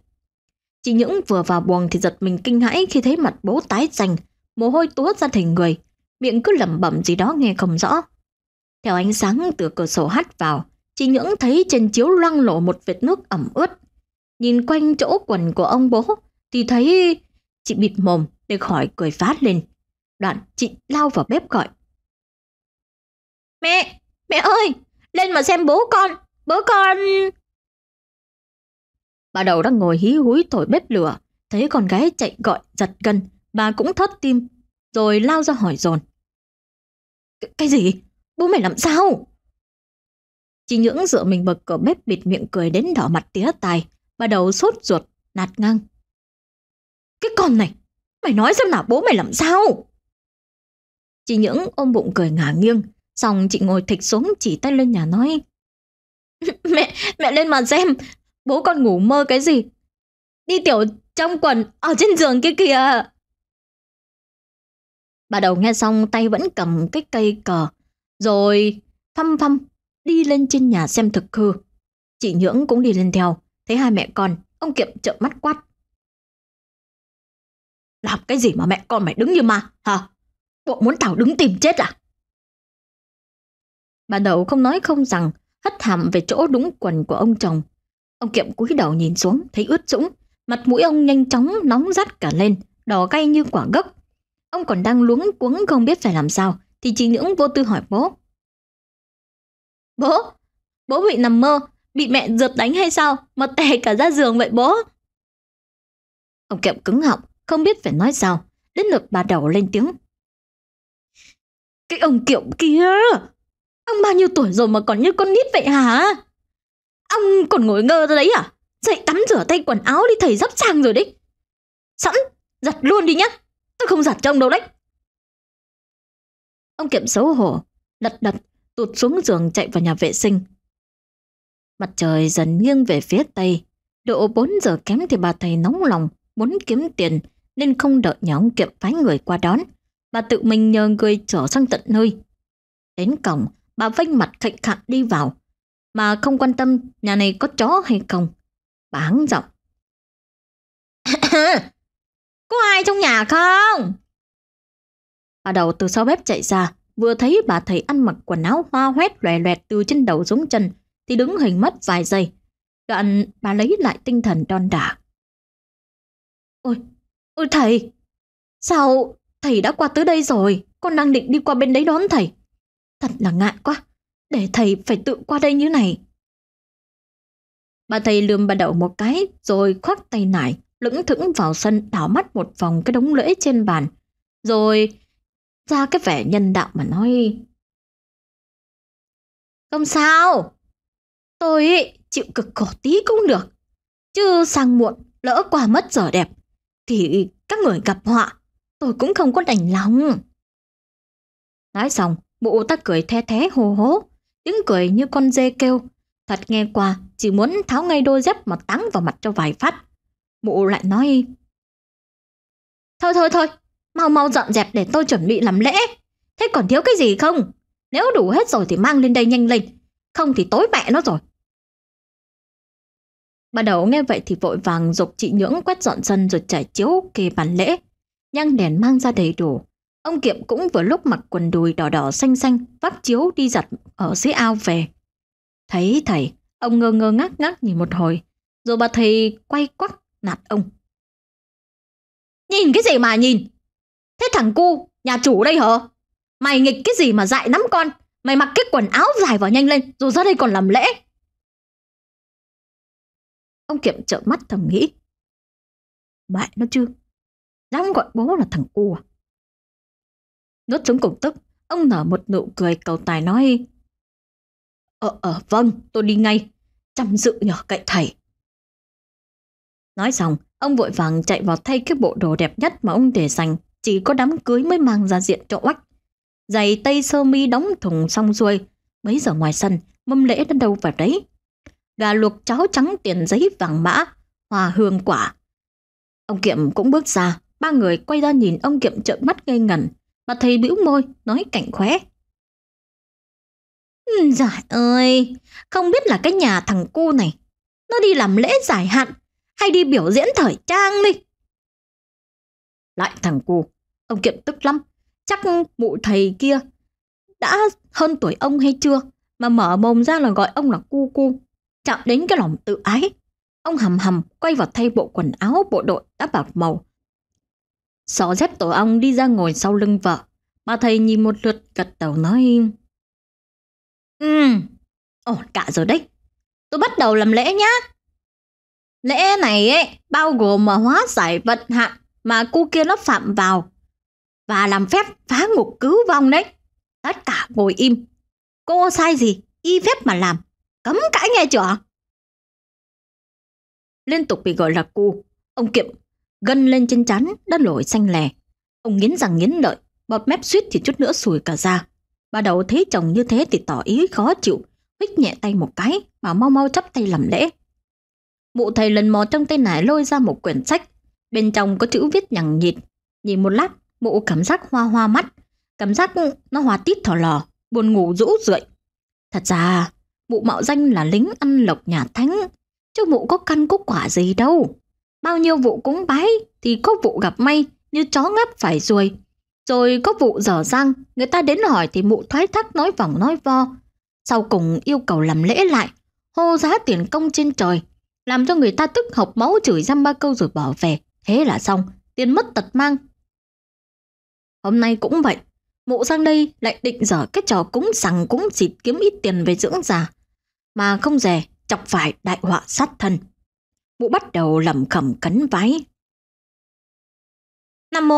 Chị Nhưỡng vừa vào buồng thì giật mình kinh hãi khi thấy mặt bố tái xanh, mồ hôi túa ra thành người, miệng cứ lẩm bẩm gì đó nghe không rõ. Theo ánh sáng từ cửa sổ hắt vào, chị những thấy trên chiếu loang lộ một vệt nước ẩm ướt. Nhìn quanh chỗ quần của ông bố, thì thấy chị bịt mồm để khỏi cười phát lên. Đoạn chị lao vào bếp gọi. Mẹ, mẹ ơi, lên mà xem bố con, bố con... Bà đầu đang ngồi hí húi thổi bếp lửa, thấy con gái chạy gọi giật gân, bà cũng thất tim, rồi lao ra hỏi dồn. Cái gì? Bố mày làm sao? Chị Nhưỡng dựa mình bật cửa bếp bịt miệng cười đến đỏ mặt tía tài. Bà đầu sốt ruột, nạt ngang. Cái con này, mày nói xem nào bố mày làm sao? Chị Nhưỡng ôm bụng cười ngả nghiêng. Xong chị ngồi thịch xuống chỉ tay lên nhà nói. *laughs* mẹ, mẹ lên mà xem. Bố con ngủ mơ cái gì? Đi tiểu trong quần ở trên giường kia kìa. Bà đầu nghe xong tay vẫn cầm cái cây cờ, rồi phăm phăm đi lên trên nhà xem thực hư. Chị Nhưỡng cũng đi lên theo, thấy hai mẹ con, ông Kiệm trợn mắt quát. Làm cái gì mà mẹ con mày đứng như ma, hả? Bộ muốn tao đứng tìm chết à? Bà đầu không nói không rằng, hất hàm về chỗ đúng quần của ông chồng. Ông Kiệm cúi đầu nhìn xuống, thấy ướt sũng, mặt mũi ông nhanh chóng nóng rát cả lên, đỏ cay như quả gấc. Ông còn đang luống cuống không biết phải làm sao, thì chị những vô tư hỏi bố. Bố, bố bị nằm mơ, bị mẹ dợp đánh hay sao mà tè cả ra giường vậy bố? Ông kẹo cứng họng, không biết phải nói sao, đến lượt bà đầu lên tiếng. Cái ông kiệu kia, ông bao nhiêu tuổi rồi mà còn như con nít vậy hả? Ông còn ngồi ngơ ra đấy à? Dậy tắm rửa tay quần áo đi thầy dắp trang rồi đấy. Sẵn, giặt luôn đi nhá. Tôi không giặt trông đâu đấy. Ông Kiệm xấu hổ, đật đật, tụt xuống giường chạy vào nhà vệ sinh. Mặt trời dần nghiêng về phía tây. Độ 4 giờ kém thì bà thầy nóng lòng, muốn kiếm tiền nên không đợi nhà ông Kiệm phái người qua đón. Bà tự mình nhờ người trở sang tận nơi. Đến cổng, bà vênh mặt khệnh khạng đi vào, mà không quan tâm nhà này có chó hay không. Bà hắng giọng. *clears throat* *clears throat* Có ai trong nhà không? Bà đầu từ sau bếp chạy ra, vừa thấy bà thầy ăn mặc quần áo hoa hoét loè loẹt từ trên đầu xuống chân, thì đứng hình mất vài giây. Đoạn bà lấy lại tinh thần đon đả. Ôi, ôi thầy, sao thầy đã qua tới đây rồi, con đang định đi qua bên đấy đón thầy. Thật là ngại quá, để thầy phải tự qua đây như này. Bà thầy lườm bà đậu một cái rồi khoác tay nải, lững thững vào sân đảo mắt một vòng cái đống lễ trên bàn, rồi ra cái vẻ nhân đạo mà nói. Không sao, tôi chịu cực khổ tí cũng được, chứ sang muộn lỡ qua mất giờ đẹp thì các người gặp họa, tôi cũng không có đành lòng. Nói xong, bộ ta cười the thế hồ hố, tiếng cười như con dê kêu, thật nghe qua chỉ muốn tháo ngay đôi dép mà táng vào mặt cho vài phát. Mụ lại nói Thôi thôi thôi Mau mau dọn dẹp để tôi chuẩn bị làm lễ Thế còn thiếu cái gì không Nếu đủ hết rồi thì mang lên đây nhanh lên Không thì tối mẹ nó rồi Bà đầu nghe vậy thì vội vàng dục chị Nhưỡng quét dọn sân rồi trải chiếu kê bàn lễ. Nhang đèn mang ra đầy đủ. Ông Kiệm cũng vừa lúc mặc quần đùi đỏ đỏ xanh xanh, vác chiếu đi giặt ở dưới ao về. Thấy thầy, ông ngơ ngơ ngác ngác nhìn một hồi. Rồi bà thầy quay quắc nạt ông. Nhìn cái gì mà nhìn? Thế thằng cu, nhà chủ đây hả? Mày nghịch cái gì mà dại nắm con? Mày mặc cái quần áo dài vào nhanh lên rồi ra đây còn làm lễ. Ông Kiệm trợn mắt thầm nghĩ. Bại nó chưa? Dám gọi bố là thằng cu à? Nốt chống cổng tức, ông nở một nụ cười cầu tài nói. Ờ, ờ, vâng, tôi đi ngay. Chăm dự nhờ cậy thầy. Nói xong, ông vội vàng chạy vào thay cái bộ đồ đẹp nhất mà ông để dành, chỉ có đám cưới mới mang ra diện cho oách. Giày tây sơ mi đóng thùng xong xuôi, mấy giờ ngoài sân, mâm lễ đến đâu vào đấy. Gà luộc cháo trắng tiền giấy vàng mã, hòa hương quả. Ông Kiệm cũng bước ra, ba người quay ra nhìn ông Kiệm trợn mắt ngây ngẩn, mà thầy bĩu môi, nói cạnh khóe. Giải ơi, không biết là cái nhà thằng cu này, nó đi làm lễ giải hạn hay đi biểu diễn thời trang đi. Lại thằng cu, ông Kiện tức lắm, chắc mụ thầy kia đã hơn tuổi ông hay chưa mà mở mồm ra là gọi ông là cu cu, chạm đến cái lòng tự ái. Ông hầm hầm quay vào thay bộ quần áo bộ đội đã bạc màu. Xó dép tổ ong đi ra ngồi sau lưng vợ. Bà thầy nhìn một lượt gật đầu nói Ừ, ổn cả rồi đấy. Tôi bắt đầu làm lễ nhá. Lễ này ấy, bao gồm mà hóa giải vận hạn mà cô kia nó phạm vào và làm phép phá ngục cứu vong đấy. Tất cả ngồi im. Cô sai gì, y phép mà làm. Cấm cãi nghe chưa? Liên tục bị gọi là cu, ông Kiệm gân lên chân chắn đất lội xanh lè. Ông nghiến rằng nghiến lợi, bọt mép suýt thì chút nữa sùi cả ra. Bà đầu thấy chồng như thế thì tỏ ý khó chịu, hít nhẹ tay một cái mà mau mau chấp tay làm lễ. Mụ thầy lần mò trong tay nải lôi ra một quyển sách. Bên trong có chữ viết nhằng nhịt. Nhìn một lát, mụ cảm giác hoa hoa mắt. Cảm giác nó hòa tít thỏ lò, buồn ngủ rũ rượi. Thật ra, mụ mạo danh là lính ăn lộc nhà thánh. Chứ mụ có căn có quả gì đâu. Bao nhiêu vụ cúng bái thì có vụ gặp may như chó ngáp phải ruồi. Rồi có vụ dở răng, người ta đến hỏi thì mụ thoái thác nói vòng nói vo. Sau cùng yêu cầu làm lễ lại, hô giá tiền công trên trời làm cho người ta tức học máu chửi răm ba câu rồi bỏ về. Thế là xong, tiền mất tật mang. Hôm nay cũng vậy, mụ sang đây lại định dở cái trò cúng sằng cúng xịt kiếm ít tiền về dưỡng già. Mà không dè, chọc phải đại họa sát thân. Mụ bắt đầu lẩm khẩm cấn vái Nam mô...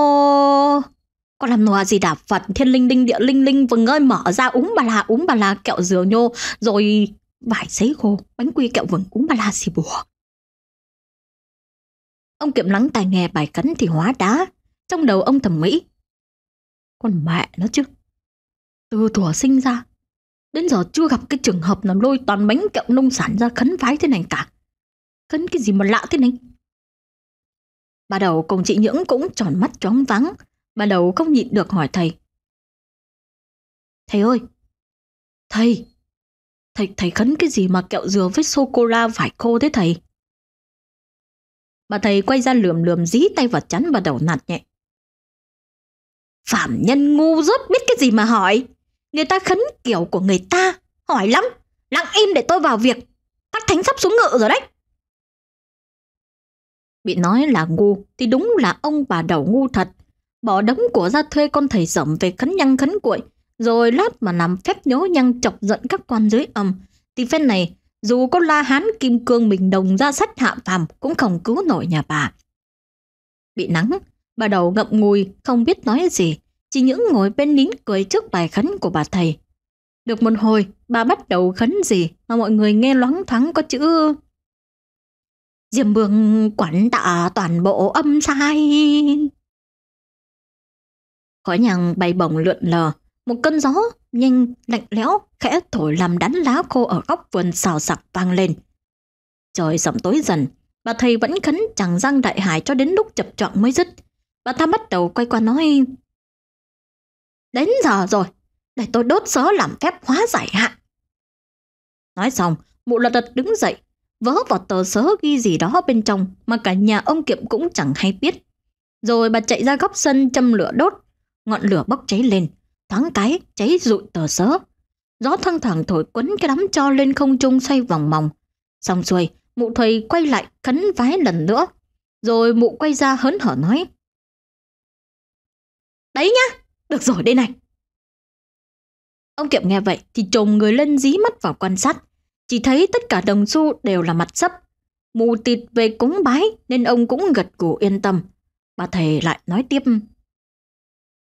Con làm nòa gì đạp Phật, thiên linh đinh địa linh linh, vừng ơi mở ra úng bà là úng bà là kẹo dừa nhô, rồi vải sấy khô, bánh quy kẹo vừng uống ba la xì bùa. Ông kiệm lắng tai nghe bài cắn thì hóa đá, trong đầu ông thầm nghĩ. Con mẹ nó chứ, từ thuở sinh ra, đến giờ chưa gặp cái trường hợp nào lôi toàn bánh kẹo nông sản ra khấn vái thế này cả. Khấn cái gì mà lạ thế này? Bà đầu cùng chị Nhưỡng cũng tròn mắt choáng vắng, bà đầu không nhịn được hỏi thầy. Thầy ơi, thầy, Thầy, thầy khấn cái gì mà kẹo dừa với sô-cô-la vải khô thế thầy? Bà thầy quay ra lườm lườm dí tay vào chắn và đầu nạt nhẹ. Phạm nhân ngu dốt biết cái gì mà hỏi. Người ta khấn kiểu của người ta. Hỏi lắm. Lặng im để tôi vào việc. Các thánh sắp xuống ngựa rồi đấy. Bị nói là ngu thì đúng là ông bà đầu ngu thật. Bỏ đống của ra thuê con thầy sẩm về khấn nhăn khấn cuội rồi lót mà làm phép nhố nhăng chọc giận các quan dưới âm. Thì phen này, dù có la hán kim cương bình đồng ra sắt hạ phàm cũng không cứu nổi nhà bà. Bị nắng, bà đầu ngậm ngùi, không biết nói gì, chỉ những ngồi bên nín cười trước bài khấn của bà thầy. Được một hồi, bà bắt đầu khấn gì mà mọi người nghe loáng thoáng có chữ Diêm Vương quản tạ toàn bộ âm sai. Khói nhàng bay bổng lượn lờ, một cơn gió nhanh lạnh lẽo khẽ thổi làm đánh lá khô ở góc vườn xào sạc vang lên. Trời sầm tối dần, bà thầy vẫn khấn chẳng răng đại hải cho đến lúc chập chọn mới dứt. Bà ta bắt đầu quay qua nói Đến giờ rồi, để tôi đốt sớ làm phép hóa giải hạn. Nói xong, mụ lật đật đứng dậy, vớ vào tờ sớ ghi gì đó bên trong mà cả nhà ông Kiệm cũng chẳng hay biết. Rồi bà chạy ra góc sân châm lửa đốt, ngọn lửa bốc cháy lên, thoáng cái cháy rụi tờ sớ. Gió thăng thẳng thổi quấn cái đám cho lên không trung xoay vòng mòng Xong xuôi, mụ thầy quay lại khấn vái lần nữa. Rồi mụ quay ra hớn hở nói. Đấy nhá, được rồi đây này. Ông Kiệm nghe vậy thì trồm người lên dí mắt vào quan sát. Chỉ thấy tất cả đồng xu đều là mặt sấp. Mù tịt về cúng bái nên ông cũng gật gù yên tâm. Bà thầy lại nói tiếp.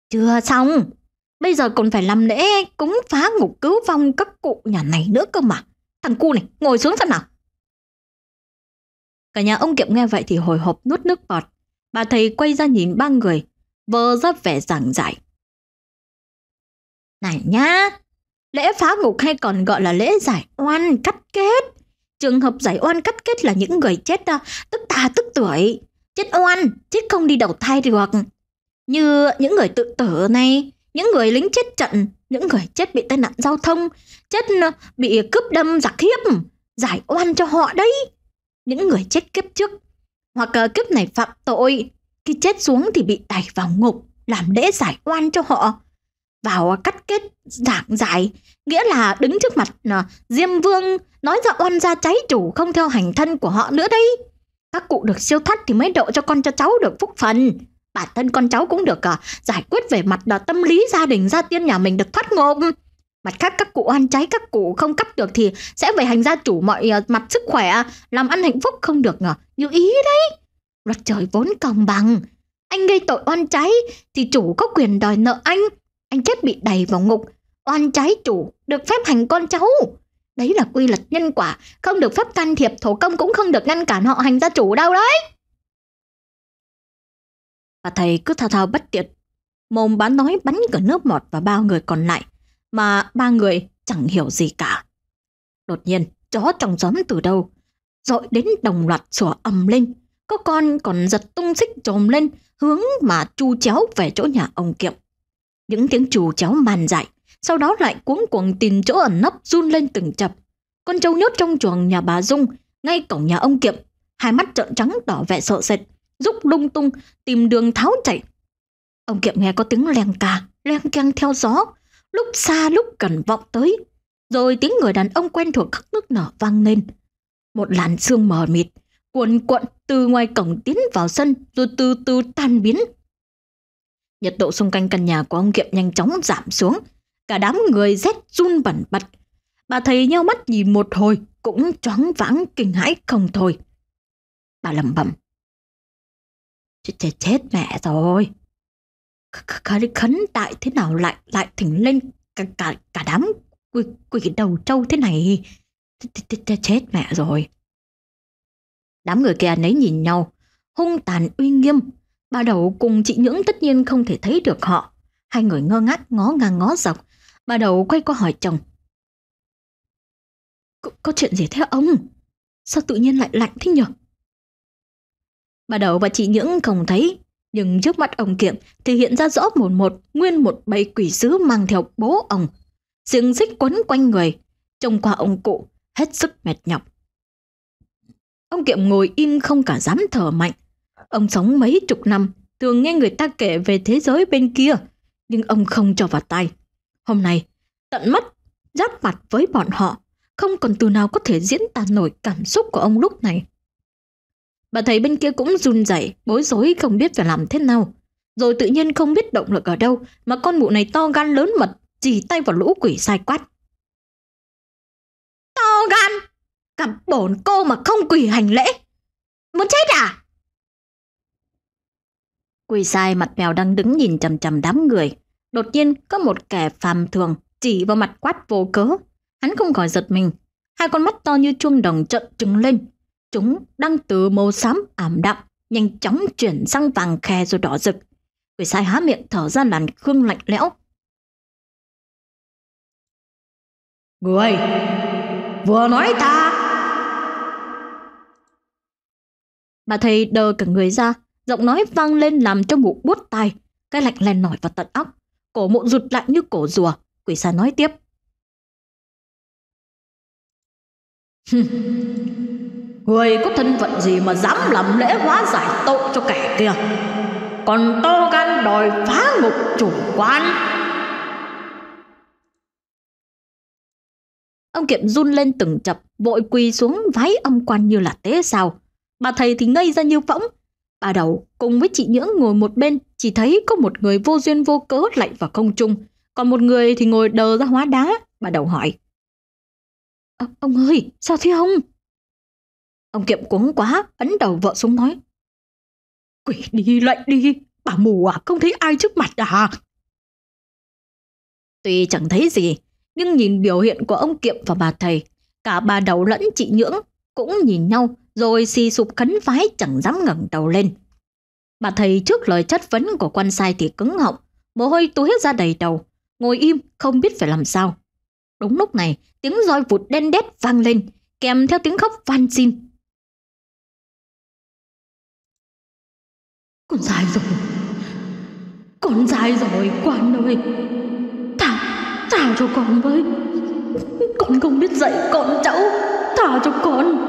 Chưa xong, Bây giờ còn phải làm lễ cúng phá ngục cứu vong các cụ nhà này nữa cơ mà. Thằng cu này, ngồi xuống xem nào. Cả nhà ông Kiệm nghe vậy thì hồi hộp nuốt nước bọt. Bà thầy quay ra nhìn ba người, vờ ra vẻ giảng giải. Này nhá, lễ phá ngục hay còn gọi là lễ giải oan cắt kết. Trường hợp giải oan cắt kết là những người chết à, tức tà tức tuổi, chết oan, chết không đi đầu thai được. Như những người tự tử này, những người lính chết trận, những người chết bị tai nạn giao thông, chết ờ, bị cướp đâm giặc hiếp, giải oan cho họ đấy. Những người chết kiếp trước hoặc ờ, kiếp này phạm tội, khi chết xuống thì bị đẩy vào ngục làm lễ giải oan cho họ. Vào cắt kết giảng giải, nghĩa là đứng trước mặt ờ, Diêm Vương nói ra oan ra cháy chủ không theo hành thân của họ nữa đấy. Các cụ được siêu thoát thì mới độ cho con cho cháu được phúc phần bản thân con cháu cũng được uh, giải quyết về mặt đó à, tâm lý gia đình gia tiên nhà mình được thoát ngộm mặt khác các cụ ăn cháy các cụ không cấp được thì sẽ về hành gia chủ mọi uh, mặt sức khỏe làm ăn hạnh phúc không được uh, như ý đấy luật trời vốn công bằng anh gây tội oan cháy thì chủ có quyền đòi nợ anh anh chết bị đầy vào ngục oan trái chủ được phép hành con cháu đấy là quy luật nhân quả không được phép can thiệp thổ công cũng không được ngăn cản họ hành gia chủ đâu đấy và thầy cứ thao thao bất tiệt. Mồm bán nói bắn cả nước mọt và ba người còn lại, mà ba người chẳng hiểu gì cả. Đột nhiên, chó trong xóm từ đâu, dội đến đồng loạt sủa ầm lên. Có con còn giật tung xích trồm lên, hướng mà chu chéo về chỗ nhà ông Kiệm. Những tiếng chù chéo màn dại, sau đó lại cuống cuồng tìm chỗ ẩn nấp run lên từng chập. Con trâu nhốt trong chuồng nhà bà Dung, ngay cổng nhà ông Kiệm, hai mắt trợn trắng tỏ vẻ sợ sệt, rúc lung tung, tìm đường tháo chạy. Ông Kiệm nghe có tiếng leng cà, leng keng theo gió, lúc xa lúc gần vọng tới. Rồi tiếng người đàn ông quen thuộc khắc nước nở vang lên. Một làn sương mờ mịt, cuồn cuộn từ ngoài cổng tiến vào sân rồi từ từ tan biến. Nhiệt độ xung quanh căn nhà của ông Kiệm nhanh chóng giảm xuống. Cả đám người rét run bẩn bật. Bà thầy nhau mắt nhìn một hồi cũng choáng váng kinh hãi không thôi. Bà lẩm bẩm chết chết mẹ rồi cái khấn tại thế nào lại lại thỉnh lên cả cả cả đám quỷ quỷ đầu trâu thế này chết mẹ rồi đám người kia nấy nhìn nhau hung tàn uy nghiêm bà đầu cùng chị nhưỡng tất nhiên không thể thấy được họ hai người ngơ ngác ngó ngang ngó dọc bà đầu quay qua hỏi chồng có, có chuyện gì thế ông sao tự nhiên lại lạnh thế nhở Bà đậu và chị Nhưỡng không thấy, nhưng trước mặt ông Kiệm thì hiện ra rõ một một nguyên một bầy quỷ sứ mang theo bố ông. Riêng xích quấn quanh người, trông qua ông cụ, hết sức mệt nhọc. Ông Kiệm ngồi im không cả dám thở mạnh. Ông sống mấy chục năm, thường nghe người ta kể về thế giới bên kia, nhưng ông không cho vào tay. Hôm nay, tận mắt, giáp mặt với bọn họ, không còn từ nào có thể diễn tả nổi cảm xúc của ông lúc này. Bà thấy bên kia cũng run rẩy, bối rối không biết phải làm thế nào. Rồi tự nhiên không biết động lực ở đâu mà con mụ này to gan lớn mật, chỉ tay vào lũ quỷ sai quát. To gan! cặp bổn cô mà không quỷ hành lễ! Muốn chết à? Quỷ sai mặt mèo đang đứng nhìn chầm chầm đám người. Đột nhiên có một kẻ phàm thường chỉ vào mặt quát vô cớ. Hắn không khỏi giật mình. Hai con mắt to như chuông đồng trợn trừng lên, Chúng đang từ màu xám ảm đạm, nhanh chóng chuyển sang vàng khe rồi đỏ rực. Quỷ sai há miệng thở ra làn khương lạnh lẽo. Người, vừa nói ta. Bà thầy đờ cả người ra, giọng nói vang lên làm cho ngủ buốt tai, cái lạnh len nổi vào tận óc, cổ mụ rụt lại như cổ rùa, quỷ sai nói tiếp. *laughs* Người có thân phận gì mà dám làm lễ hóa giải tội cho kẻ kia Còn to gan đòi phá ngục chủ quan Ông Kiệm run lên từng chập Vội quỳ xuống vái âm quan như là tế sao Bà thầy thì ngây ra như phỗng Bà đầu cùng với chị Nhưỡng ngồi một bên Chỉ thấy có một người vô duyên vô cớ lạnh vào không trung Còn một người thì ngồi đờ ra hóa đá Bà đầu hỏi Ô, ờ, Ông ơi sao thế ông Ông Kiệm cuống quá, ấn đầu vợ xuống nói. Quỷ đi lệnh đi, bà mù à, không thấy ai trước mặt à. Tuy chẳng thấy gì, nhưng nhìn biểu hiện của ông Kiệm và bà thầy, cả bà đầu lẫn chị Nhưỡng cũng nhìn nhau rồi xì sụp khấn vái chẳng dám ngẩng đầu lên. Bà thầy trước lời chất vấn của quan sai thì cứng họng, mồ hôi túi ra đầy đầu, ngồi im không biết phải làm sao. Đúng lúc này, tiếng roi vụt đen đét vang lên, kèm theo tiếng khóc van xin. Con dài rồi Con dài rồi quan ơi Thả Thả cho con với Con không biết dạy con cháu Thả cho con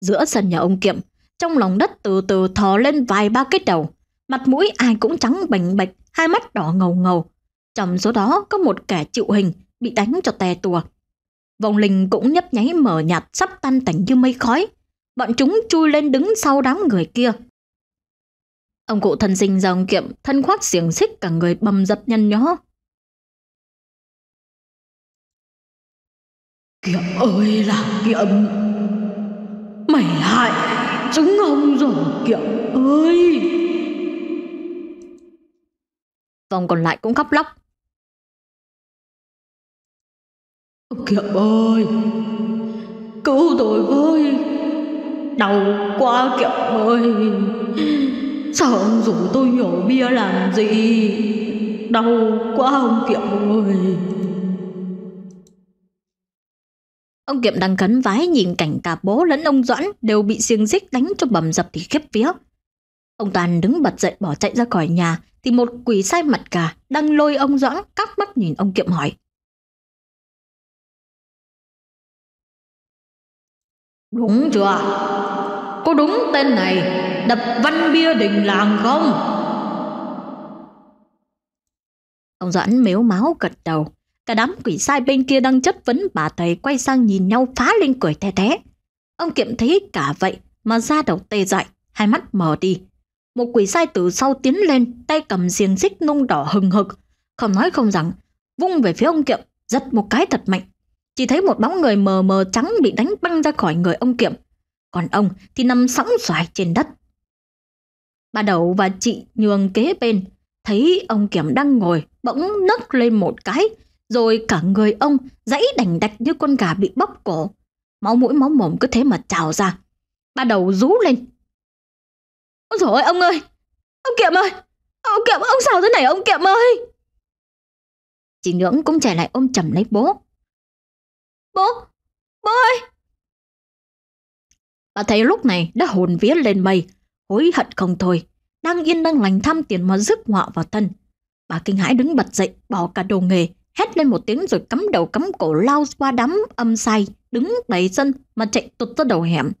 Giữa sân nhà ông Kiệm Trong lòng đất từ từ thò lên vài ba cái đầu Mặt mũi ai cũng trắng bành bạch Hai mắt đỏ ngầu ngầu Trong số đó có một kẻ chịu hình Bị đánh cho tè tùa Vòng linh cũng nhấp nháy mờ nhạt sắp tan tành như mây khói bọn chúng chui lên đứng sau đám người kia. Ông cụ thân sinh ra kiệm, thân khoác xiềng xích cả người bầm dập nhăn nhó. Kiệm ơi là kiệm, mày hại chúng ông rồi kiệm ơi. Vòng còn lại cũng khóc lóc. Kiệm ơi, cứu tôi với Đau quá kẹo ơi Sao ông rủ tôi nhổ bia làm gì Đau quá ông Kiệm ơi Ông Kiệm đang cấn vái nhìn cảnh cả bố lẫn ông Doãn đều bị xiềng xích đánh cho bầm dập thì khiếp vía. Ông Toàn đứng bật dậy bỏ chạy ra khỏi nhà thì một quỷ sai mặt cả đang lôi ông Doãn cắp mắt nhìn ông Kiệm hỏi. Đúng chưa Có đúng tên này Đập văn bia đình làng không Ông Doãn mếu máu gật đầu Cả đám quỷ sai bên kia đang chất vấn bà thầy Quay sang nhìn nhau phá lên cười té té. Ông kiệm thấy cả vậy Mà ra đầu tê dại Hai mắt mở đi Một quỷ sai từ sau tiến lên Tay cầm xiềng xích nung đỏ hừng hực Không nói không rằng Vung về phía ông kiệm Giật một cái thật mạnh chỉ thấy một bóng người mờ mờ trắng bị đánh băng ra khỏi người ông Kiệm, còn ông thì nằm sóng xoài trên đất. Bà Đậu và chị Nhường kế bên, thấy ông kiệm đang ngồi, bỗng nấc lên một cái, rồi cả người ông dãy đành đạch như con gà bị bóc cổ. Máu mũi máu mồm cứ thế mà trào ra. Bà Đậu rú lên. Ôi trời ông ơi! Ông kiệm ơi! Ông kiệm ông sao thế này ông kiệm ơi! Chị Nhưỡng cũng chạy lại ôm chầm lấy bố, Bố, bố ơi! Bà thấy lúc này đã hồn vía lên mây, hối hận không thôi, đang yên đang lành thăm tiền mà rước họa vào thân. Bà kinh hãi đứng bật dậy, bỏ cả đồ nghề, hét lên một tiếng rồi cắm đầu cắm cổ lao qua đám âm say, đứng đầy sân mà chạy tụt ra đầu hẻm.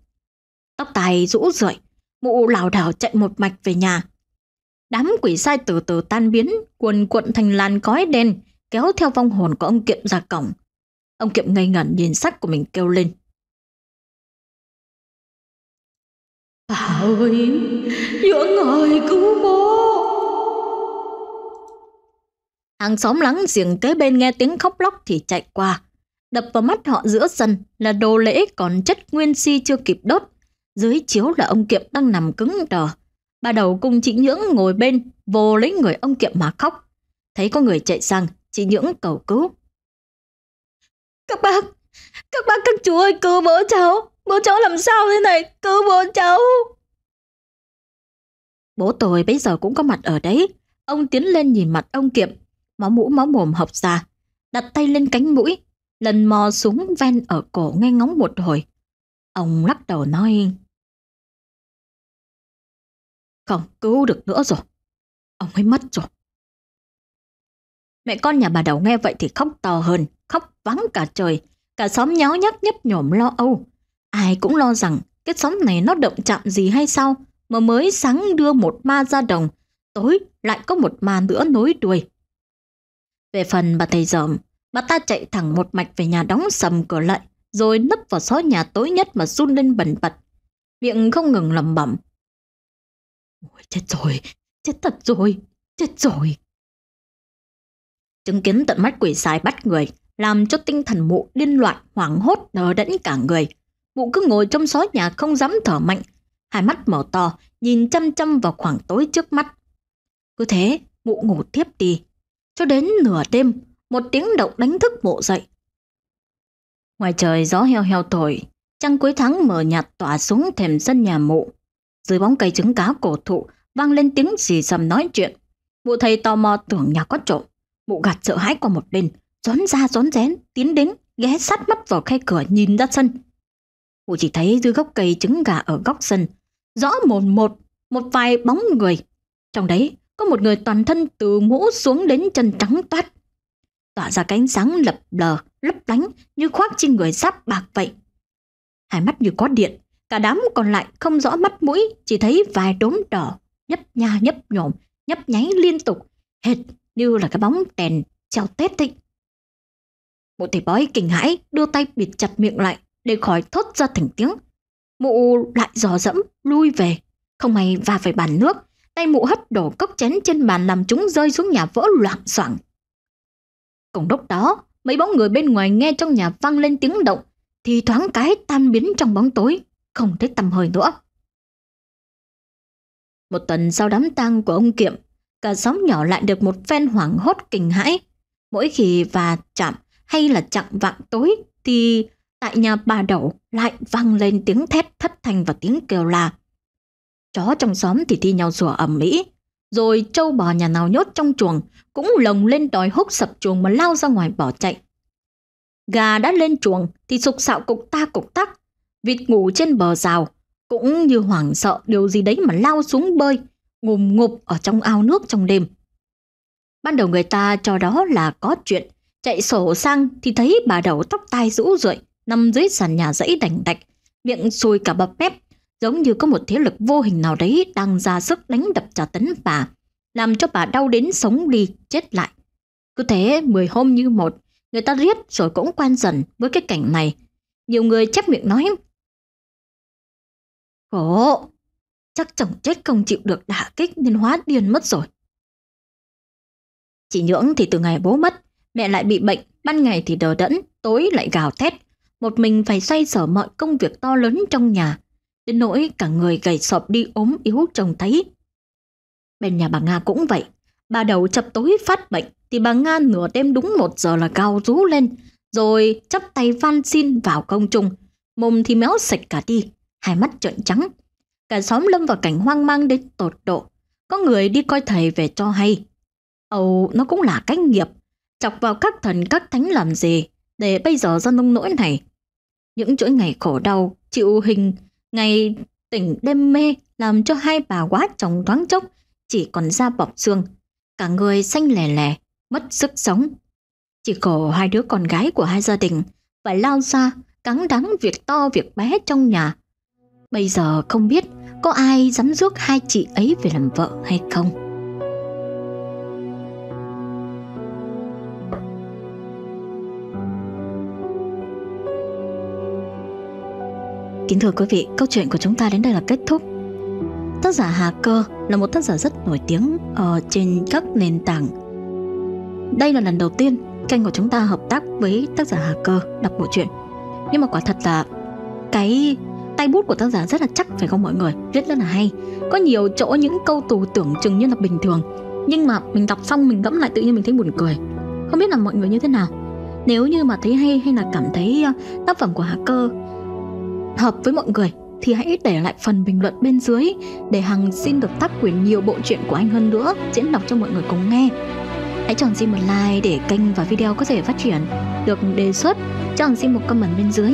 Tóc tài rũ rượi, mụ lảo đảo chạy một mạch về nhà. Đám quỷ sai từ từ tan biến, cuồn cuộn thành làn khói đen, kéo theo vong hồn của ông Kiệm ra cổng. Ông Kiệm ngây ngẩn nhìn sách của mình kêu lên. Bà ơi, Dưỡng ơi cứu bố. Hàng xóm lắng giềng kế bên nghe tiếng khóc lóc thì chạy qua. Đập vào mắt họ giữa sân là đồ lễ còn chất nguyên si chưa kịp đốt. Dưới chiếu là ông Kiệm đang nằm cứng đờ. Bà đầu cùng chị Nhưỡng ngồi bên, vô lấy người ông Kiệm mà khóc. Thấy có người chạy sang, chị Nhưỡng cầu cứu. Các bác, các bác các chú ơi cứu bố cháu, bố cháu làm sao thế này, cứu bố cháu. Bố tôi bây giờ cũng có mặt ở đấy. Ông tiến lên nhìn mặt ông Kiệm, máu mũ máu mồm hộc ra, đặt tay lên cánh mũi, lần mò súng ven ở cổ nghe ngóng một hồi. Ông lắc đầu nói. Không cứu được nữa rồi, ông ấy mất rồi. Mẹ con nhà bà đậu nghe vậy thì khóc to hơn, khóc vắng cả trời. Cả xóm nháo nhác nhấp nhổm lo âu. Ai cũng lo rằng cái xóm này nó động chạm gì hay sao mà mới sáng đưa một ma ra đồng, tối lại có một ma nữa nối đuôi. Về phần bà thầy dởm, bà ta chạy thẳng một mạch về nhà đóng sầm cửa lại, rồi nấp vào xó nhà tối nhất mà run lên bẩn bật. Miệng không ngừng lẩm bẩm. Ôi, chết rồi, chết thật rồi, chết rồi chứng kiến tận mắt quỷ sai bắt người, làm cho tinh thần mụ điên loạn, hoảng hốt, đờ đẫn cả người. Mụ cứ ngồi trong xó nhà không dám thở mạnh, hai mắt mở to, nhìn chăm chăm vào khoảng tối trước mắt. Cứ thế, mụ ngủ tiếp đi. Cho đến nửa đêm, một tiếng động đánh thức mụ dậy. Ngoài trời gió heo heo thổi, trăng cuối tháng mờ nhạt tỏa xuống thềm sân nhà mụ. Dưới bóng cây trứng cá cổ thụ vang lên tiếng xì xầm nói chuyện. Mụ thầy tò mò tưởng nhà có trộm, Mụ gạt sợ hãi qua một bên, rón ra rón rén, tiến đến, ghé sát mắt vào khe cửa nhìn ra sân. Mụ chỉ thấy dưới gốc cây trứng gà ở góc sân, rõ mồn một, một vài bóng người. Trong đấy có một người toàn thân từ mũ xuống đến chân trắng toát. Tỏa ra cánh sáng lập lờ, lấp lánh như khoác trên người giáp bạc vậy. Hai mắt như có điện, cả đám còn lại không rõ mắt mũi, chỉ thấy vài đốm đỏ, nhấp nha nhấp nhổm, nhấp nháy liên tục, hệt như là cái bóng đèn treo tết thịnh. Mụ thầy bói kinh hãi đưa tay bịt chặt miệng lại để khỏi thốt ra thành tiếng. Mụ lại dò dẫm, lui về. Không may va phải bàn nước, tay mụ hất đổ cốc chén trên bàn làm chúng rơi xuống nhà vỡ loạn soảng. Cùng lúc đó, mấy bóng người bên ngoài nghe trong nhà vang lên tiếng động, thì thoáng cái tan biến trong bóng tối, không thấy tầm hơi nữa. Một tuần sau đám tang của ông Kiệm, cả xóm nhỏ lại được một phen hoảng hốt kinh hãi. Mỗi khi và chạm hay là chặng vạng tối thì tại nhà bà đậu lại vang lên tiếng thét thất thanh và tiếng kêu là chó trong xóm thì thi nhau sủa ẩm mỹ rồi trâu bò nhà nào nhốt trong chuồng cũng lồng lên đòi húc sập chuồng mà lao ra ngoài bỏ chạy gà đã lên chuồng thì sục sạo cục ta cục tắc vịt ngủ trên bờ rào cũng như hoảng sợ điều gì đấy mà lao xuống bơi ngùm ngụp ở trong ao nước trong đêm. Ban đầu người ta cho đó là có chuyện, chạy sổ sang thì thấy bà đầu tóc tai rũ rượi, nằm dưới sàn nhà dãy đành đạch, miệng sùi cả bập mép, giống như có một thế lực vô hình nào đấy đang ra sức đánh đập trả tấn bà, làm cho bà đau đến sống đi, chết lại. Cứ thế mười hôm như một, người ta riết rồi cũng quen dần với cái cảnh này. Nhiều người chép miệng nói Khổ, chắc chồng chết không chịu được đả kích nên hóa điên mất rồi. Chị Nhưỡng thì từ ngày bố mất, mẹ lại bị bệnh, ban ngày thì đờ đẫn, tối lại gào thét. Một mình phải xoay sở mọi công việc to lớn trong nhà, đến nỗi cả người gầy sọp đi ốm yếu trông thấy. Bên nhà bà Nga cũng vậy, bà đầu chập tối phát bệnh thì bà Nga nửa đêm đúng một giờ là cao rú lên, rồi chắp tay van xin vào công trung, mồm thì méo sạch cả đi, hai mắt trợn trắng, Cả xóm lâm vào cảnh hoang mang đến tột độ. Có người đi coi thầy về cho hay. Âu nó cũng là cách nghiệp. Chọc vào các thần các thánh làm gì để bây giờ ra nông nỗi này. Những chuỗi ngày khổ đau, chịu hình, ngày tỉnh đêm mê làm cho hai bà quá chồng thoáng chốc chỉ còn da bọc xương. Cả người xanh lè lè, mất sức sống. Chỉ khổ hai đứa con gái của hai gia đình phải lao xa, cắn đắng việc to việc bé trong nhà Bây giờ không biết có ai dám rước hai chị ấy về làm vợ hay không. Kính thưa quý vị, câu chuyện của chúng ta đến đây là kết thúc. Tác giả Hà Cơ là một tác giả rất nổi tiếng ở trên các nền tảng. Đây là lần đầu tiên kênh của chúng ta hợp tác với tác giả Hà Cơ đọc bộ truyện. Nhưng mà quả thật là cái tay bút của tác giả rất là chắc phải không mọi người Rất rất là hay Có nhiều chỗ những câu từ tưởng chừng như là bình thường Nhưng mà mình đọc xong mình ngẫm lại tự nhiên mình thấy buồn cười Không biết là mọi người như thế nào Nếu như mà thấy hay hay là cảm thấy ờ, tác phẩm của Hà Cơ hợp với mọi người thì hãy để lại phần bình luận bên dưới để Hằng xin được tác quyền nhiều bộ truyện của anh hơn nữa diễn đọc cho mọi người cùng nghe. Hãy chọn xin một like để kênh và video có thể phát triển được đề xuất. Cho Hằng xin một comment bên dưới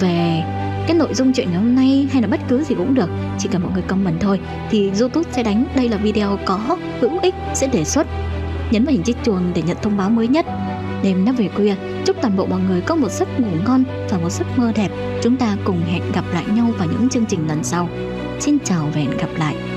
về cái nội dung chuyện ngày hôm nay hay là bất cứ gì cũng được chỉ cần mọi người comment thôi thì youtube sẽ đánh đây là video có hữu ích sẽ đề xuất nhấn vào hình chiếc chuông để nhận thông báo mới nhất đêm đã về khuya chúc toàn bộ mọi người có một giấc ngủ ngon và một giấc mơ đẹp chúng ta cùng hẹn gặp lại nhau vào những chương trình lần sau xin chào và hẹn gặp lại